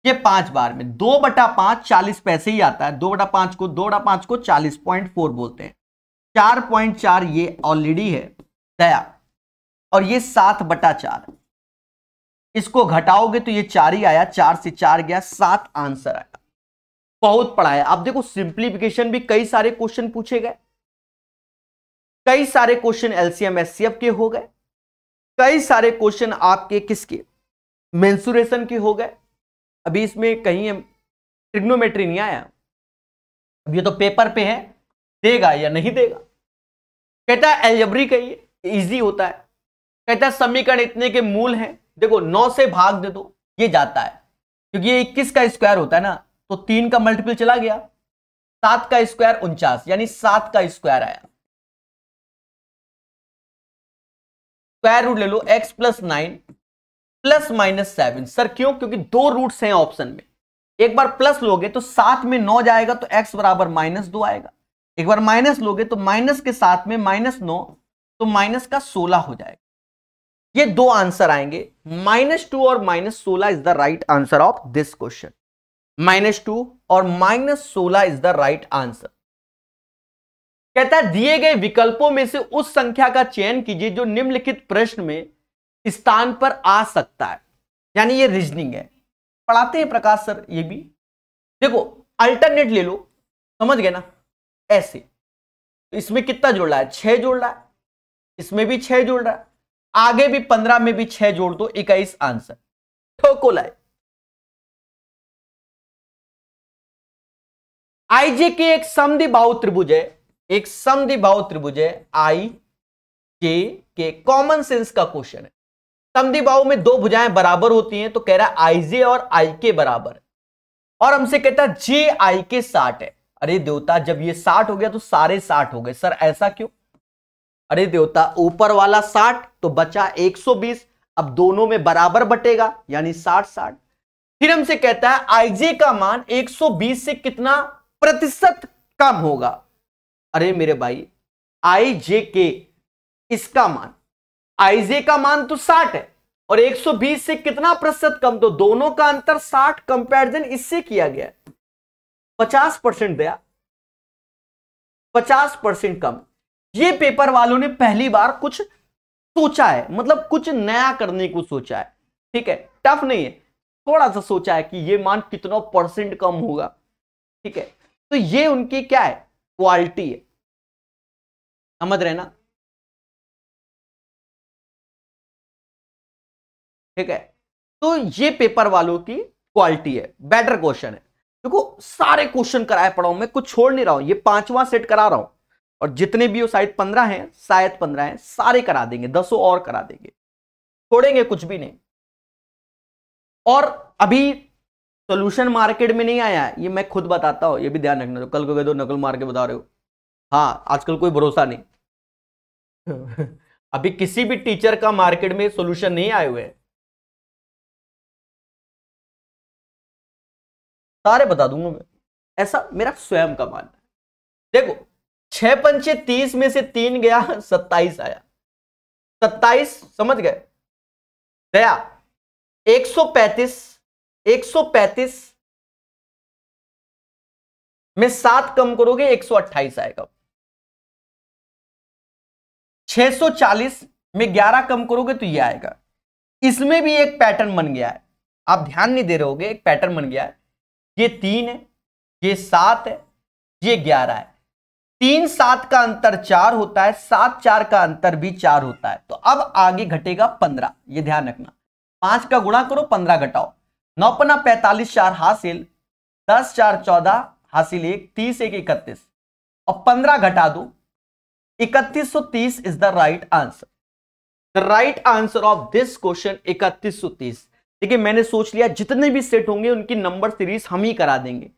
ये पांच बार में दो बटा पांच चालीस पैसे ही आता है दो बटा पांच को दो बटा पांच को चालीस पॉइंट फोर बोलते हैं चार पॉइंट चार ये ऑलरेडी है दया और ये सात बटा चार इसको घटाओगे तो ये चार ही आया चार से चार गया सात आंसर आया बहुत पढ़ाया आप देखो सिंप्लीफिकेशन भी कई सारे क्वेश्चन पूछे गए कई सारे क्वेश्चन एलसीएम एस के हो गए कई सारे क्वेश्चन आपके किसके मेंसुरेशन के हो गए अभी इसमें कहीं ट्रिग्नोमेट्री नहीं आया अब ये तो पेपर पे है देगा या नहीं देगा कहता है एलजबरी का ये इजी होता है कहता है समीकरण इतने के मूल हैं देखो नौ से भाग दे दो ये जाता है क्योंकि ये इक्कीस का स्क्वायर होता है ना तो तीन का मल्टीपल चला गया सात का स्क्वायर उनचास यानी सात का स्क्वायर आया स्क्वायर रूट ले लो X plus nine plus minus seven sir क्यों क्योंकि दो रूट्स हैं ऑप्शन में एक बार प्लस लोगे तो सात में नौ जाएगा तो एक्स बराबर माइनस दो आएगा एक बार माइनस लोगे तो माइनस के साथ में माइनस नौ तो माइनस का सोलह हो जाएगा ये दो आंसर आएंगे माइनस टू और माइनस सोलह is the right answer of this question minus two और माइनस सोलह इज द राइट आंसर कहता है दिए गए विकल्पों में से उस संख्या का चयन कीजिए जो निम्नलिखित प्रश्न में स्थान पर आ सकता है यानी ये रीजनिंग है पढ़ाते हैं प्रकाश सर ये भी देखो अल्टरनेट ले लो समझ गए ना ऐसे इसमें कितना जोड़ रहा है छह जोड़ रहा है इसमें भी छह जोड़ रहा है आगे भी पंद्रह में भी छह जोड़ दो इक्कीस आंसर लाए आईजे के एक समदिबाहु त्रिभुज है एक समदिबाहु त्रिभुज है आई जे के कॉमन सेंस का क्वेश्चन है समदिबाहु में दो भुजाएं बराबर होती हैं तो कह रहा है आईजे और आई के बराबर और हमसे कहता है जे आई के साठ है अरे देवता जब ये साठ हो गया तो सारे साठ हो गए सर ऐसा क्यों अरे देवता ऊपर वाला साठ तो बचा 120 अब दोनों में बराबर बटेगा यानी साठ साठ फिर हमसे कहता है आईजे का मान 120 से कितना प्रतिशत कम होगा अरे मेरे भाई आई जे के इसका मान आई जे का मान तो 60 है और 120 से कितना प्रतिशत कम तो दोनों का अंतर 60 कंपैरिजन इससे किया गया 50 परसेंट दिया 50 परसेंट कम ये पेपर वालों ने पहली बार कुछ सोचा है मतलब कुछ नया करने को सोचा है ठीक है टफ नहीं है थोड़ा सा सोचा है कि ये मान कितना परसेंट कम होगा ठीक है तो ये उनकी क्या है क्वालिटी है समझ रहे ना ठीक है तो ये पेपर वालों की क्वालिटी है बेटर क्वेश्चन है देखो सारे क्वेश्चन कराए हूं मैं कुछ छोड़ नहीं रहा हूं ये पांचवा सेट करा रहा हूं और जितने भी हो शायद पंद्रह हैं शायद पंद्रह हैं सारे करा देंगे दसों और करा देंगे छोड़ेंगे कुछ भी नहीं और अभी सोल्यूशन मार्केट में नहीं आया ये मैं खुद बताता हूँ ये भी ध्यान रखना कल को कह दो नकल मार के बता रहे हो हाँ आजकल कोई भरोसा नहीं [LAUGHS] अभी किसी भी टीचर का मार्केट में सोल्यूशन नहीं आए हुए सारे बता दूंगा मैं ऐसा मेरा स्वयं का मानना है देखो छह पंचे तीस में से तीन गया सत्ताईस आया सत्ताईस समझ गए गया एक सौ पैंतीस एक सौ पैंतीस में सात कम करोगे एक सौ अट्ठाईस आएगा छह सौ चालीस में ग्यारह कम करोगे तो ये आएगा इसमें भी एक पैटर्न बन गया है आप ध्यान नहीं दे रहे होगे एक पैटर्न बन गया है ये तीन है ये सात है ये ग्यारह है तीन सात का अंतर चार होता है सात चार का अंतर भी चार होता है तो अब आगे घटेगा पंद्रह ये ध्यान रखना पांच का गुणा करो पंद्रह घटाओ नौपना पैंतालीस चार हासिल दस चार चौदह हासिल एक तीस एक इकतीस और पंद्रह घटा दो इकतीस सौ तीस is the right answer the right answer of this question इकतीस सौ तीस देखिए मैंने सोच लिया जितने भी सेट होंगे उनकी नंबर सीरीज हम ही करा देंगे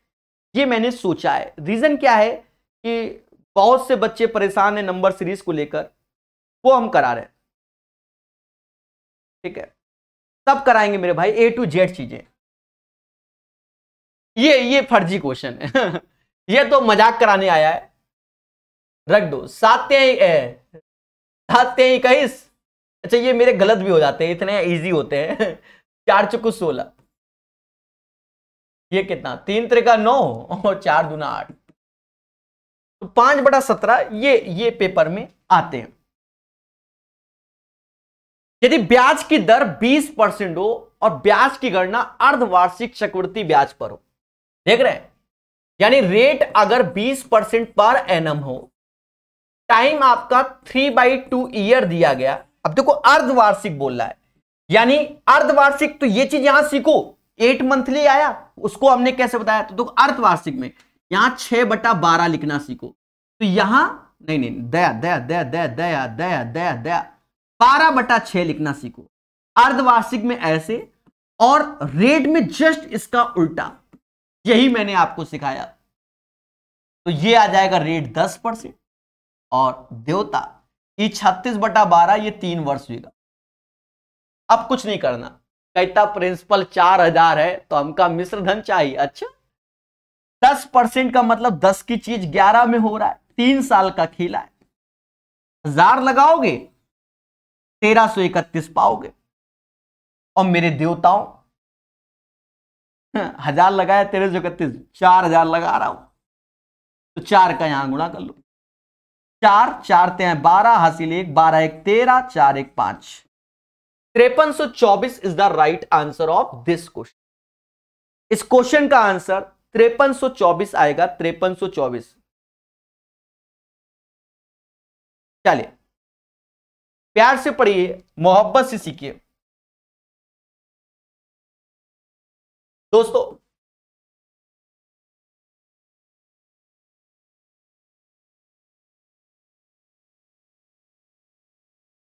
ये मैंने सोचा है रीजन क्या है कि बहुत से बच्चे परेशान है नंबर सीरीज को लेकर वो हम करा रहे हैं ठीक है सब कराएंगे मेरे भाई ए टू जेड चीजें ये ये फर्जी क्वेश्चन है [LAUGHS] ये तो मजाक कराने आया है रख दो सात्य सात्य इक्कीस अच्छा ये मेरे गलत भी हो जाते हैं इतने इजी होते हैं [LAUGHS] चार चुकु सोलह ये कितना तीन त्रिका नौ और चार दुना आठ तो पांच बटा सत्रह ये ये पेपर में आते हैं यदि ब्याज की दर 20 परसेंट हो और ब्याज की गणना अर्धवार्षिक चक्रवृद्धि ब्याज पर हो देख रहे हैं यानी रेट अगर 20 परसेंट पर एन हो टाइम आपका थ्री बाई टू ईयर दिया गया अब देखो अर्धवार्षिक बोल रहा है यानी अर्धवार्षिक तो ये चीज यहां सीखो एट मंथली आया उसको हमने कैसे बताया तो देखो अर्धवार्षिक में यहां छह बटा बारह लिखना सीखो तो यहां नहीं नहीं दया दया दया दया दया दया दया दया बारह बटा छह लिखना सीखो अर्धवार्षिक में ऐसे और रेट में जस्ट इसका उल्टा यही मैंने आपको सिखाया तो ये आ जाएगा रेट दस परसेंट और देवता ये छत्तीस बटा बारह ये तीन वर्ष होगा अब कुछ नहीं करना कहता प्रिंसिपल चार हजार है तो हमका मिश्र धन चाहिए अच्छा दस परसेंट का मतलब दस की चीज ग्यारह में हो रहा है तीन साल का खेला है हजार लगाओगे तेरह सो इकतीस पाओगे और मेरे देवताओं [LAUGHS] हजार लगाया तेरह सौ इकतीस चार हजार लगा रहा हूं तो चार का यहां गुणा कर लो चार चार ते बारह हासिल एक बारह एक तेरह चार एक पांच त्रेपन सौ चौबीस is the right answer of this question इस क्वेश्चन का आंसर त्रेपन सो चौबीस आएगा त्रेपन सो चौबीस चलिए प्यार से पढ़िए मोहब्बत से सीखिए दोस्तों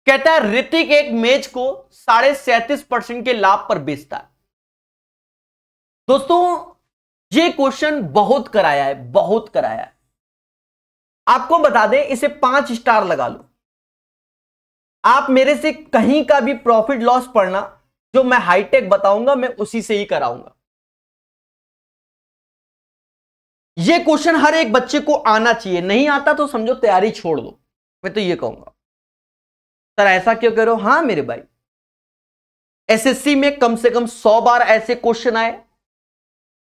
कहता है ऋतिक एक मेज को साढ़े सैतीस परसेंट के लाभ पर बेचता है दोस्तों ये क्वेश्चन बहुत कराया है बहुत कराया है आपको बता दें इसे पांच स्टार लगा लो आप मेरे से कहीं का भी प्रॉफिट लॉस पढ़ना जो मैं हाईटेक बताऊंगा मैं उसी से ही कराऊंगा ये क्वेश्चन हर एक बच्चे को आना चाहिए नहीं आता तो समझो तैयारी छोड़ दो मैं तो ये कहूंगा सर ऐसा क्यों करो हां मेरे भाई एसएससी में कम से कम सौ बार ऐसे क्वेश्चन आए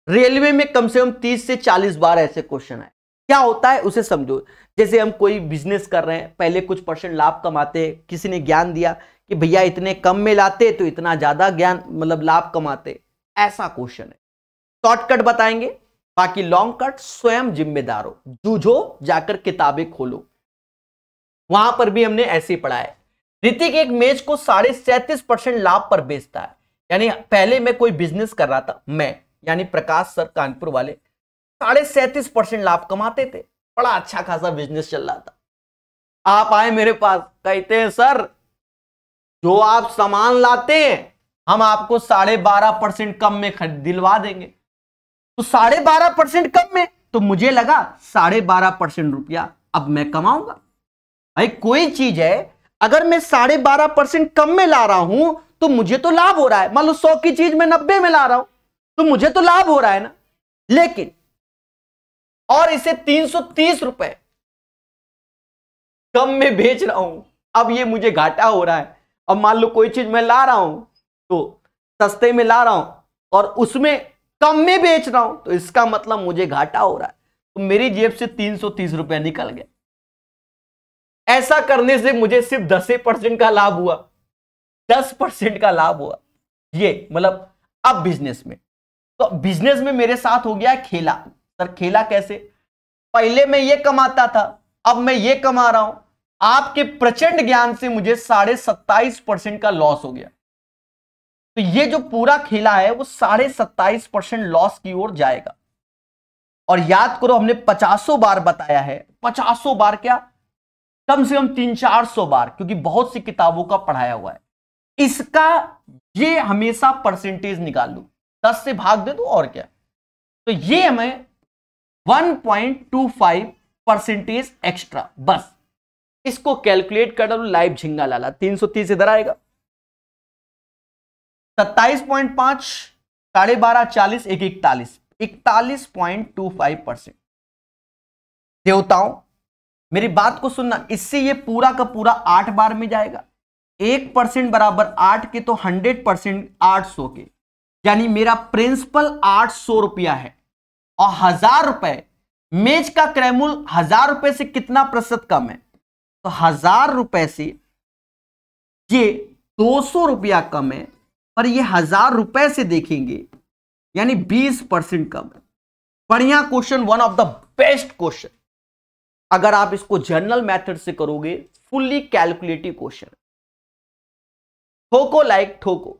रेलवे में कम से कम 30 से 40 बार ऐसे क्वेश्चन आए क्या होता है उसे समझो जैसे हम कोई बिजनेस कर रहे हैं पहले कुछ परसेंट लाभ कमाते हैं किसी ने ज्ञान दिया कि भैया इतने कम में लाते तो इतना ज्यादा ज्ञान मतलब लाभ कमाते ऐसा क्वेश्चन है शॉर्टकट बताएंगे बाकी लॉन्ग कट स्वयं जिम्मेदार हो जूझो जाकर किताबें खोलो वहां पर भी हमने ऐसे पढ़ा है ऋतिक एक मेज को साढ़े सैंतीस परसेंट लाभ पर बेचता है यानी पहले मैं कोई बिजनेस कर रहा था मैं यानी प्रकाश सर कानपुर वाले साढ़े सैंतीस परसेंट लाभ कमाते थे बड़ा अच्छा खासा बिजनेस चल रहा था आप आए मेरे पास कहते हैं सर जो आप सामान लाते हैं हम आपको साढ़े बारह परसेंट कम में दिलवा देंगे तो साढ़े बारह परसेंट कम में तो मुझे लगा साढ़े बारह परसेंट रुपया अब मैं कमाऊंगा भाई कोई चीज है अगर मैं साढ़े बारह परसेंट कम में ला रहा हूं तो मुझे तो लाभ हो रहा है मान लो सौ की चीज में नब्बे में ला रहा हूं तो मुझे तो लाभ हो रहा है ना लेकिन और इसे तीन सौ तीस रुपए कम में बेच रहा हूं अब ये मुझे घाटा हो रहा है अब मान लो कोई चीज मैं ला रहा हूं तो सस्ते में ला रहा हूं और उसमें कम में बेच रहा हूं तो इसका मतलब मुझे घाटा हो रहा है तो मेरी जेब से तीन सौ तीस रुपया निकल गया ऐसा करने से मुझे सिर्फ दस परसेंट का लाभ हुआ दस परसेंट का लाभ हुआ ये मतलब अब बिजनेस में तो बिजनेस में मेरे साथ हो गया खेला सर खेला कैसे पहले मैं ये कमाता था अब मैं ये कमा रहा हूं आपके प्रचंड ज्ञान से मुझे साढ़े सत्ताईस परसेंट का लॉस हो गया तो ये जो पूरा खेला है वो साढ़े सत्ताईस परसेंट लॉस की ओर जाएगा और याद करो हमने पचासो बार बताया है पचासों बार क्या कम से कम तीन चार सौ बार क्योंकि बहुत सी किताबों का पढ़ाया हुआ है इसका ये हमेशा परसेंटेज निकाल लू दस से भाग दे दो तो और क्या तो ये हमें 1.25 परसेंटेज एक्स्ट्रा बस इसको कैलकुलेट कर डालू लाइव झिंगा लाला 330 इधर आएगा 27.5 साढ़े बारह चालीस एक इकतालीस इकतालीस पॉइंट टू फाइव परसेंट देवताओं मेरी बात को सुनना इससे ये पूरा का पूरा आठ बार में जाएगा एक परसेंट बराबर आठ के तो हंड्रेड परसेंट आठ सौ के यानी मेरा प्रिंसिपल आठ सौ रुपया है और हजार रुपए मेज का क्रैमूल हजार रुपए से कितना प्रतिशत कम है तो हजार रुपए से ये दो सौ रुपया कम है पर ये हजार रुपए से देखेंगे यानी बीस परसेंट कम है बढ़िया question one of the best question अगर आप इसको जनरल मेथड से करोगे फुल्ली कैलकुलेटिव क्वेश्चन ठोको लाइक ठोको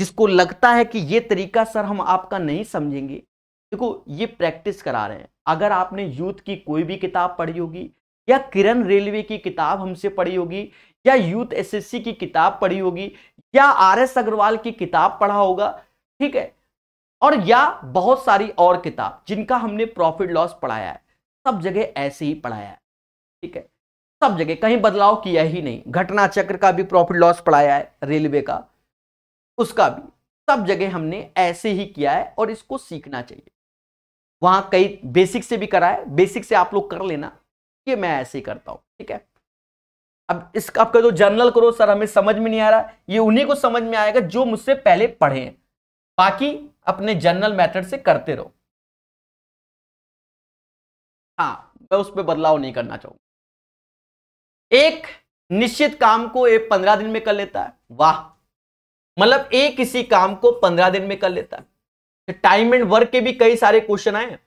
जिसको लगता है कि ये तरीका सर हम आपका नहीं समझेंगे देखो ये प्रैक्टिस करा रहे हैं अगर आपने यूथ की कोई भी किताब पढ़ी होगी या किरण रेलवे की किताब हमसे पढ़ी होगी या यूथ एसएससी की किताब पढ़ी होगी या आर एस अग्रवाल की किताब पढ़ा होगा ठीक है और या बहुत सारी और किताब जिनका हमने प्रॉफिट लॉस पढ़ाया है सब जगह ऐसे ही पढ़ाया है ठीक है सब जगह कहीं बदलाव किया ही नहीं घटना चक्र का भी प्रॉफिट लॉस पढ़ाया है रेलवे का उसका भी सब जगह हमने ऐसे ही किया है और इसको सीखना चाहिए वहां कई बेसिक से भी करा है बेसिक से आप लोग कर लेना ये मैं ऐसे ही करता हूं ठीक है अब इसका आपका जो जर्नल करो सर हमें समझ में नहीं आ रहा ये उन्हीं को समझ में आएगा जो मुझसे पहले पढ़े हैं बाकी अपने जर्नल मेथड से करते रहो हाँ मैं उस पर बदलाव नहीं करना चाहूंगा एक निश्चित काम को एक पंद्रह दिन में कर लेता है वाह मतलब एक किसी काम को पंद्रह दिन में कर लेता है टाइम एंड वर्क के भी कई सारे क्वेश्चन आए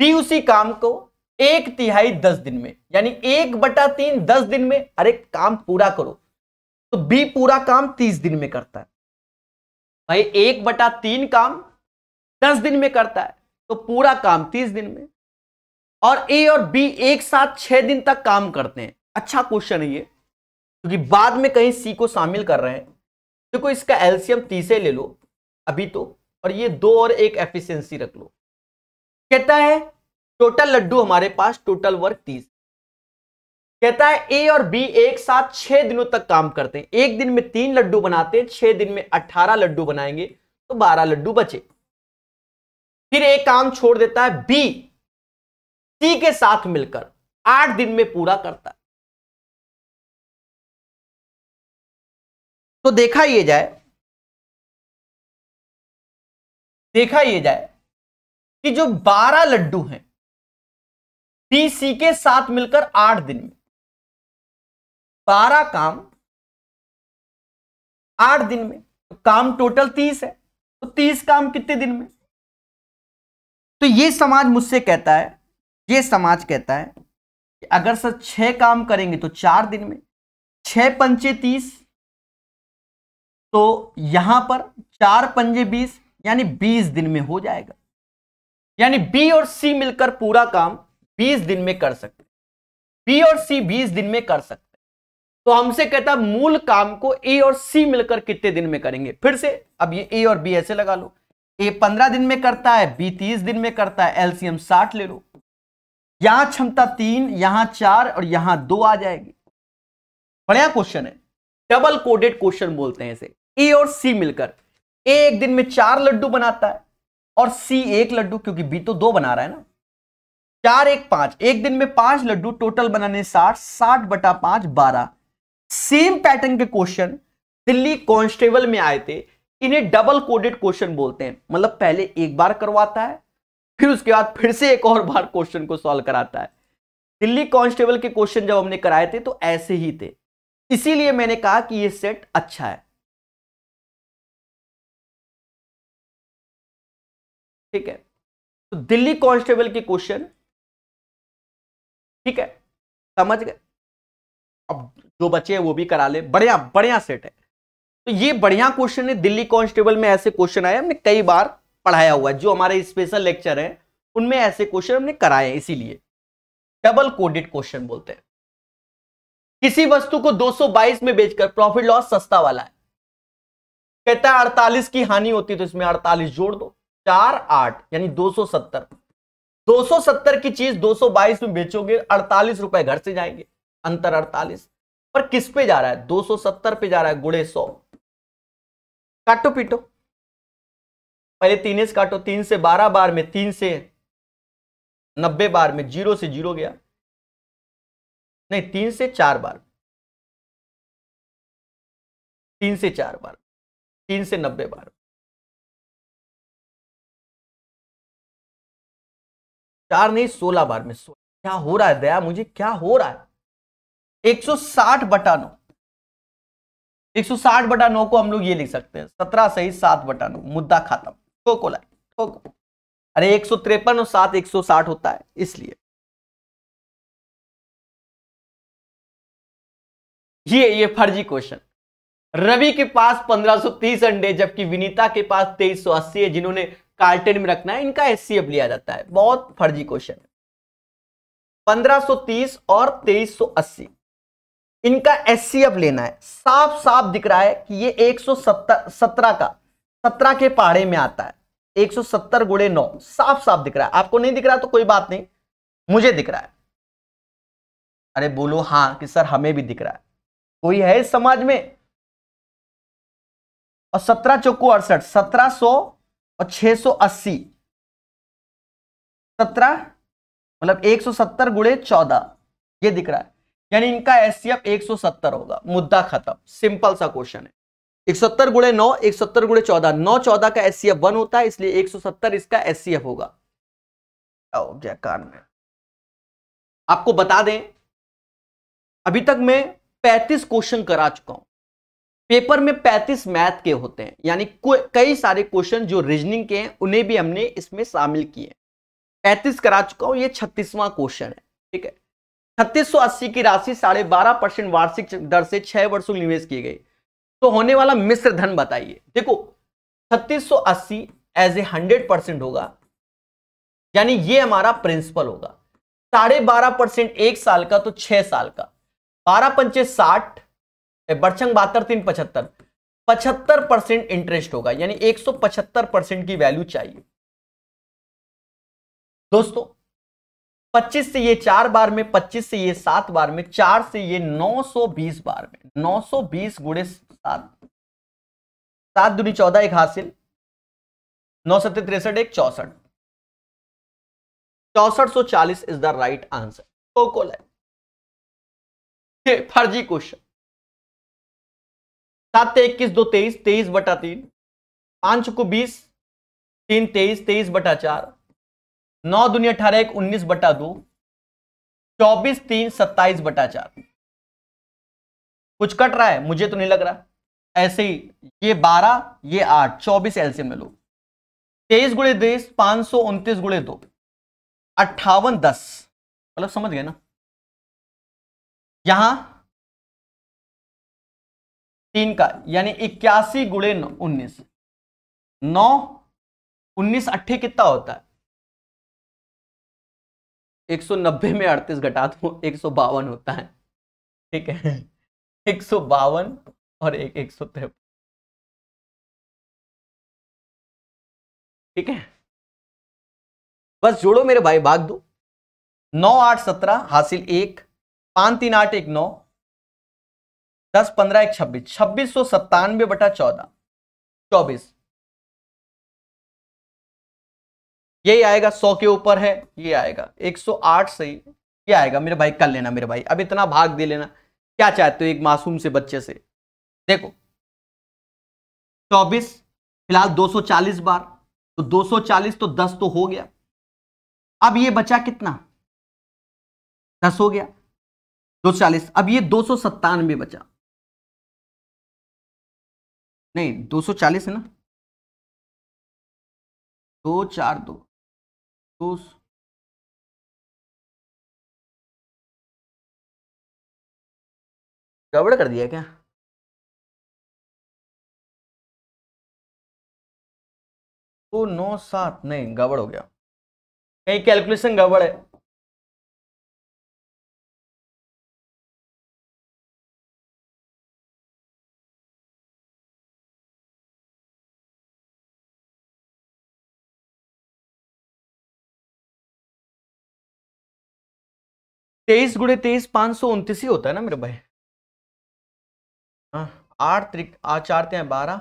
बी उसी काम को एक तिहाई दस दिन में यानी एक बटा तीन दस दिन में अरे काम पूरा करो तो बी पूरा काम तीस दिन में करता है भाई एक बटा तीन काम दस दिन में करता है तो पूरा काम तीस दिन में और ए और बी एक साथ छह दिन तक काम करते हैं अच्छा क्वेश्चन है ये क्योंकि बाद में कहीं सी को शामिल कर रहे हैं देखो इसका एल्सियम तीसरे ले लो अभी तो और ये दो और एक एफिशिएंसी रख लो कहता है टोटल लड्डू हमारे पास टोटल वर्क तीस कहता है ए और बी एक साथ छह दिनों तक काम करते हैं एक दिन में तीन लड्डू बनाते हैं छह दिन में अट्ठारह लड्डू बनाएंगे तो बारह लड्डू बचे फिर एक काम छोड़ देता है बी सी के साथ मिलकर आठ दिन में पूरा करता तो देखा ये जाए देखा ये जाए कि जो बारह लड्डू हैं बी सी के साथ मिलकर आठ दिन में बारह काम आठ दिन में तो काम टोटल तीस है तो तीस काम कितने दिन में तो ये समाज मुझसे कहता है ये समाज कहता है कि अगर सर छह काम करेंगे तो चार दिन में छह पंचे तीस तो यहां पर चार पंजे बीस यानी बीस दिन में हो जाएगा यानी बी और सी मिलकर पूरा काम बीस दिन में कर सकते बी और सी बीस दिन में कर सकते तो हमसे कहता मूल काम को ए और सी मिलकर कितने दिन में करेंगे फिर से अब ये ए और बी ऐसे लगा लो ए पंद्रह दिन में करता है बी तीस दिन में करता है एलसीएम साठ ले लो यहां क्षमता तीन यहां चार और यहां दो आ जाएगी बढ़िया क्वेश्चन है डबल कोडेड क्वेश्चन बोलते हैं इसे ए और सी मिलकर ए एक दिन में चार लड्डू बनाता है और सी एक लड्डू क्योंकि बी तो दो बना रहा है ना चार एक पांच एक दिन में पांच लड्डू टोटल बनाने साठ साठ बटा पांच बारह सेम पैटर्न के क्वेश्चन दिल्ली कॉन्स्टेबल में आए थे इन्हें डबल कोडेड क्वेश्चन बोलते हैं मतलब पहले एक बार करवाता है फिर उसके बाद फिर से एक और बार क्वेश्चन को सॉल्व कराता है दिल्ली कांस्टेबल के क्वेश्चन जब हमने कराए थे तो ऐसे ही थे इसीलिए मैंने कहा कि यह सेट अच्छा है ठीक है तो दिल्ली कांस्टेबल के क्वेश्चन ठीक है समझ गए अब जो बचे हैं वो भी करा ले बढ़िया बढ़िया सेट है तो ये बढ़िया क्वेश्चन है दिल्ली कांस्टेबल में ऐसे क्वेश्चन आए हमने कई बार पढ़ाया हुआ है जो हमारे स्पेशल लेक्चर है उनमें ऐसे क्वेश्चन हमने कराए इसीलिए डबल कोडेड क्वेश्चन बोलते हैं किसी वस्तु को 222 में बेचकर प्रॉफिट लॉस सस्ता वाला है कहता है 48 की हानि होती है तो इसमें 48 जोड़ दो चार आठ यानी 270 270 की चीज 222 में बेचोगे अड़तालीस रुपए घर से जाएंगे अंतर अड़तालीस पर किस पे जा रहा है 270 पे जा रहा है गुड़े सौ काटो पीटो पहले तीन से काटो तीन से बारह बार में तीन से नब्बे बार में जीरो से जीरो गया नहीं तीन से चार बार तीन से चार बार तीन से नब्बे बार चार नहीं सोलह बार में क्या हो रहा है दया मुझे क्या हो रहा है 160 बटा नौ 160 बटा नौ को हम लोग ये लिख सकते हैं सत्रह सही सात बटा नौ मुद्दा खत्म ठोको लाए ठोको अरे एक सौ त्रेपन और सात एक सौ साठ होता है इसलिए ये ये फर्जी क्वेश्चन रवि के पास 1530 अंडे जबकि विनीता के पास 2380 है जिन्होंने कार्टेड में रखना है इनका एस लिया जाता है बहुत फर्जी क्वेश्चन है 1530 और 2380 इनका एस लेना है साफ साफ दिख रहा है कि ये 117 का 17 के पहाड़े में आता है 170 सौ गुड़े नौ साफ साफ दिख रहा है आपको नहीं दिख रहा तो कोई बात नहीं मुझे दिख रहा है अरे बोलो हाँ कि सर हमें भी दिख रहा है कोई है इस समाज में और सत्रह चौकू अड़सठ सत्रह सो और 680 सत्रह मतलब 170 गुड़े चौदह ये दिख रहा है यानी इनका सौ 170 होगा मुद्दा खत्म सिंपल सा क्वेश्चन है 170 गुड़े नौ एक सत्तर गुड़े चौदह नौ चौदह का एफ वन होता है इसलिए 170 इसका एस होगा जयकार में आपको बता दें अभी तक मैं 35 क्वेश्चन करा चुका हूं पेपर में 35 मैथ के होते हैं यानी कई सारे क्वेश्चन जो रीजनिंग के हैं उन्हें भी हमने इसमें शामिल किए हैं 35 करा चुका हूं ये छत्तीसवां क्वेश्चन है ठीक है 3680 की राशि साढ़े बारह परसेंट वार्षिक दर से छह वर्षों में निवेश की गई तो होने वाला मिश्र धन बताइए देखो 3680 एज ए हंड्रेड परसेंट होगा यानी ये हमारा प्रिंसिपल होगा साढ़े बारह परसेंट एक साल का तो छह साल का बारह पंचे साठ बरछंग बहत्तर तीन पचहत्तर पचहत्तर परसेंट इंटरेस्ट होगा यानी एक सौ पचहत्तर परसेंट की वैल्यू चाहिए दोस्तों 25 से ये चार बार में 25 से ये सात बार में चार से ये 920 बार में 920 गुड़े सात सात दूनी चौदह एक हासिल नौ सत्य तिरसठ एक चौसठ चौसठ सौ चालीस इज द राइट आंसर कोकोला फर्जी क्वेश्चन सात इक्कीस दो तेईस तेईस बटा तीन पांच को बीस तीन तेईस तेईस बटा चार नौ दुनिया अठारह एक उन्नीस बटा दो चौबीस तीन सत्ताईस बटा चार कुछ कट रहा है मुझे तो नहीं लग रहा ऐसे ही ये बारह ये आठ चौबीस एलसीएम में लो तेईस गुड़े तेईस पांच सौ उनतीस गुड़े दो अट्ठावन दस मतलब समझ गए ना यहां तीन का यानी इक्यासी गुड़े नौ उन्नीस नौ उन्नीस अट्ठे कितना होता है नब्बे में अड़तीस घटा दो एक सौ बावन होता है ठीक है [LAUGHS] एक सौ बावन और एक एक सौ तिरपन ठीक है बस जोड़ो मेरे भाई भाग दो नौ आठ सत्रह हासिल एक पांच तीन आठ एक नौ दस पंद्रह एक छब्बीस छब्बीस सौ सत्तानवे बटा चौदह चौबीस यही आएगा सौ के ऊपर है ये आएगा एक सौ आठ सही ये आएगा मेरे भाई कर लेना मेरे भाई अब इतना भाग दे लेना क्या चाहते हो एक मासूम से बच्चे से देखो चौबीस फिलहाल चालीस बार तो चालीस तो दस तो हो गया अब ये बचा कितना दस हो गया दो सौ चालीस अब ये दो सौ सत्तानवे बचा नहीं 240 है ना दो चार दो दो गड़बड़ कर दिया क्या तो नौ सात नहीं गड़बड़ हो गया कहीं कैलकुलेशन गड़बड़ है तेईस गुड़े तेईस पाँच सौ उनतीस ही होता है ना मेरे भाई हाँ, आठ त्रिक चार हैं बारह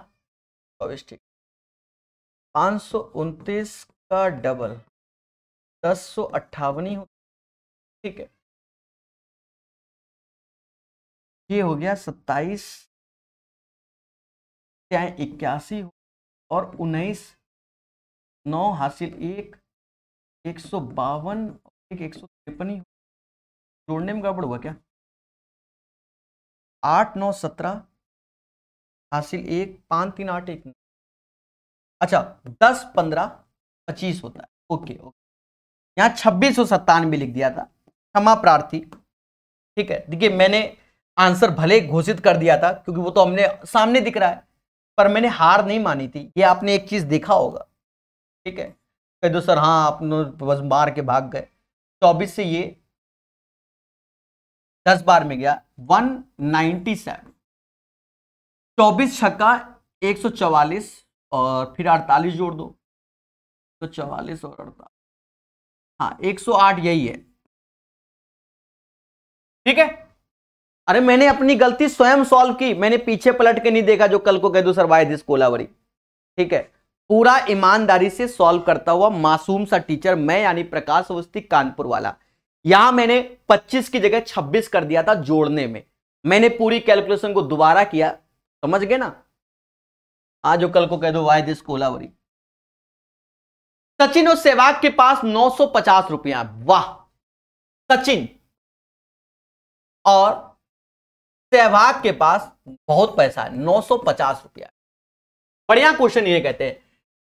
चौबीस ठीक पाँच सौ उनतीस का डबल दस सौ अट्ठावन ही ठीक है ये हो गया सत्ताईस इक्यासी हो और उन्नीस नौ हासिल एक एक सौ बावन एक एक सौ तिरपन ही जोड़ने में गड़बड़ हुआ क्या आठ नौ सत्रह हासिल एक पाँच तीन आठ एक अच्छा दस पंद्रह पच्चीस होता है ओके ओके यहाँ छब्बीस सौ सत्तानवे लिख दिया था क्षमा प्रार्थी ठीक है देखिए मैंने आंसर भले घोषित कर दिया था क्योंकि वो तो हमने सामने दिख रहा है पर मैंने हार नहीं मानी थी ये आपने एक चीज़ देखा होगा ठीक है कह दो सर हाँ आप मार के भाग गए चौबीस से ये दस बार में गया वन नाइनटी सेवन चौबीस छक्का एक सौ चवालीस और फिर अड़तालीस जोड़ दो तो चवालीस और अड़तालीस हाँ एक सौ आठ यही है ठीक है अरे मैंने अपनी गलती स्वयं सॉल्व की मैंने पीछे पलट के नहीं देखा जो कल को कह दो सर वाई दिस कोलावरी ठीक है पूरा ईमानदारी से सॉल्व करता हुआ मासूम सा टीचर मैं यानी प्रकाश अवस्थी कानपुर वाला यहां मैंने 25 की जगह 26 कर दिया था जोड़ने में मैंने पूरी कैलकुलेशन को दोबारा किया समझ गए ना आज जो कल को कह दो वाई दिस कोलावरी सचिन और सहवाग के पास नौ सौ पचास रुपया वाह सचिन और सहवाग के पास बहुत पैसा है नौ सौ पचास रुपया बढ़िया क्वेश्चन ये कहते हैं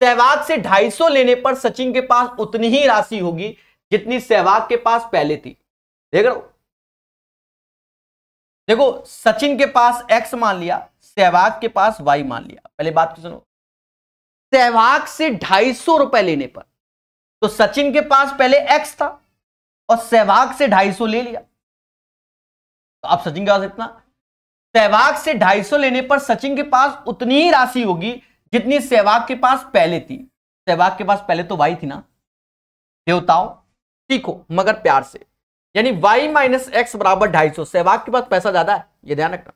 सहवाग से ढाई सौ लेने पर सचिन के पास उतनी ही राशि होगी जितनी सहवाग के पास पहले थी देख रहे हो देखो सचिन के पास एक्स मान लिया सहवाग के पास वाई मान लिया पहले बात तो सुनो सहवाग से ढाई सौ रुपए लेने पर तो सचिन के पास पहले एक्स था और सहवाग से ढाई सौ ले लिया तो आप सचिन के पास इतना सहवाग से ढाई सौ लेने पर सचिन के पास उतनी ही राशि होगी जितनी सहवाग के पास पहले थी सहवाग के पास पहले तो वाई थी ना देवताओं सीखो मगर प्यार से यानी y माइनस एक्स बराबर ढाई सौ सहवाग के पास पैसा ज्यादा है ये ध्यान रखना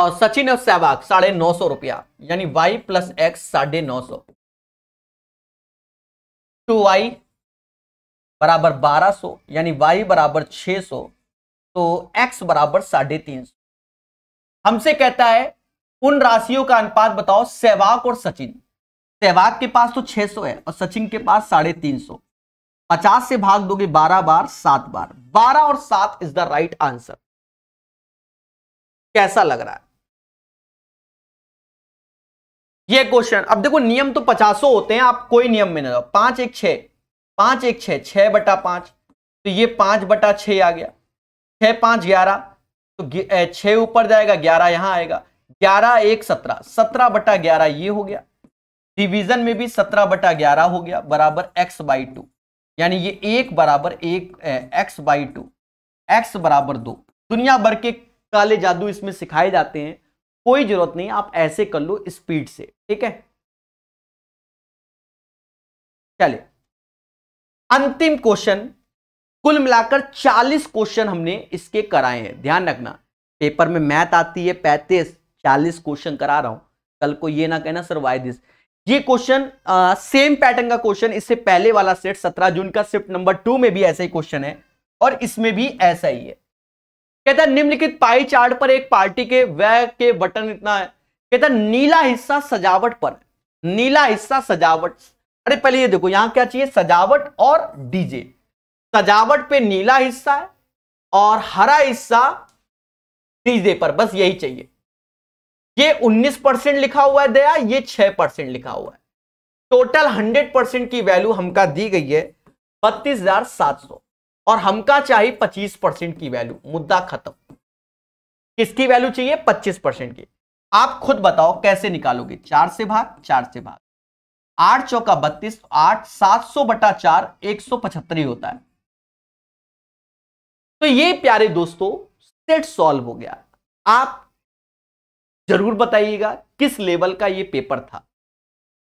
और सचिन और सहवाग साढ़े नौ सौ रुपया यानी y प्लस एक्स साढ़े नौ सौ टू वाई बराबर बारह सौ यानी वाई बराबर छह सौ तो एक्स बराबर साढ़े तीन सौ हमसे कहता है उन राशियों का अनुपात बताओ सहवाग और सचिन सहवाग के पास तो 600 है और सचिन के पास साढ़े तीन सौ पचास से भाग दोगे बारह बार सात बार बारह और सात इज द राइट आंसर कैसा लग रहा है ये क्वेश्चन अब देखो नियम तो पचासों होते हैं आप कोई नियम में ना पांच एक छ पांच एक छ छह बटा पांच तो ये पांच बटा छ आ गया छह पांच ग्यारह तो छह ऊपर जाएगा ग्यारह यहां आएगा ग्यारह एक सत्रह सत्रह बटा ग्यारह ये हो गया डिवीजन में भी सत्रह बटा ग्यारह हो गया बराबर एक्स बाई टू यानी ये एक बराबर एक एक्स बाई टू एक्स बराबर दो दुनिया भर के काले जादू इसमें सिखाए जाते हैं कोई जरूरत नहीं आप ऐसे कर लो स्पीड से ठीक है चले अंतिम क्वेश्चन कुल मिलाकर 40 क्वेश्चन हमने इसके कराए हैं ध्यान रखना पेपर में मैथ आती है 35 40 क्वेश्चन करा रहा हूं कल को ये ना कहना सर वाई दिस ये क्वेश्चन सेम पैटर्न का क्वेश्चन इससे पहले वाला सेट सत्रह जून का शिफ्ट नंबर टू में भी ऐसा ही क्वेश्चन है और इसमें भी ऐसा ही है कहता है निम्नलिखित पाई चार्ट पर एक पार्टी के व्यय के बटन इतना है कहता है नीला हिस्सा सजावट पर नीला हिस्सा सजावट अरे पहले ये देखो यहां क्या चाहिए सजावट और डीजे सजावट पे नीला हिस्सा है और हरा हिस्सा डीजे पर बस यही चाहिए ये 19 परसेंट लिखा हुआ है दया ये 6 परसेंट लिखा हुआ है टोटल 100 परसेंट की वैल्यू हमका दी गई है बत्तीस हजार सात सौ और हमका चाहिए 25 परसेंट की वैल्यू मुद्दा खत्म किसकी वैल्यू चाहिए 25 परसेंट की आप खुद बताओ कैसे निकालोगे चार से भाग चार से भाग आठ चौका बत्तीस आठ सात सौ बटा चार एक सौ पचहत्तर ही होता है तो ये प्यारे दोस्तों सेट सॉल्व हो गया आप जरूर बताइएगा किस लेवल का ये पेपर था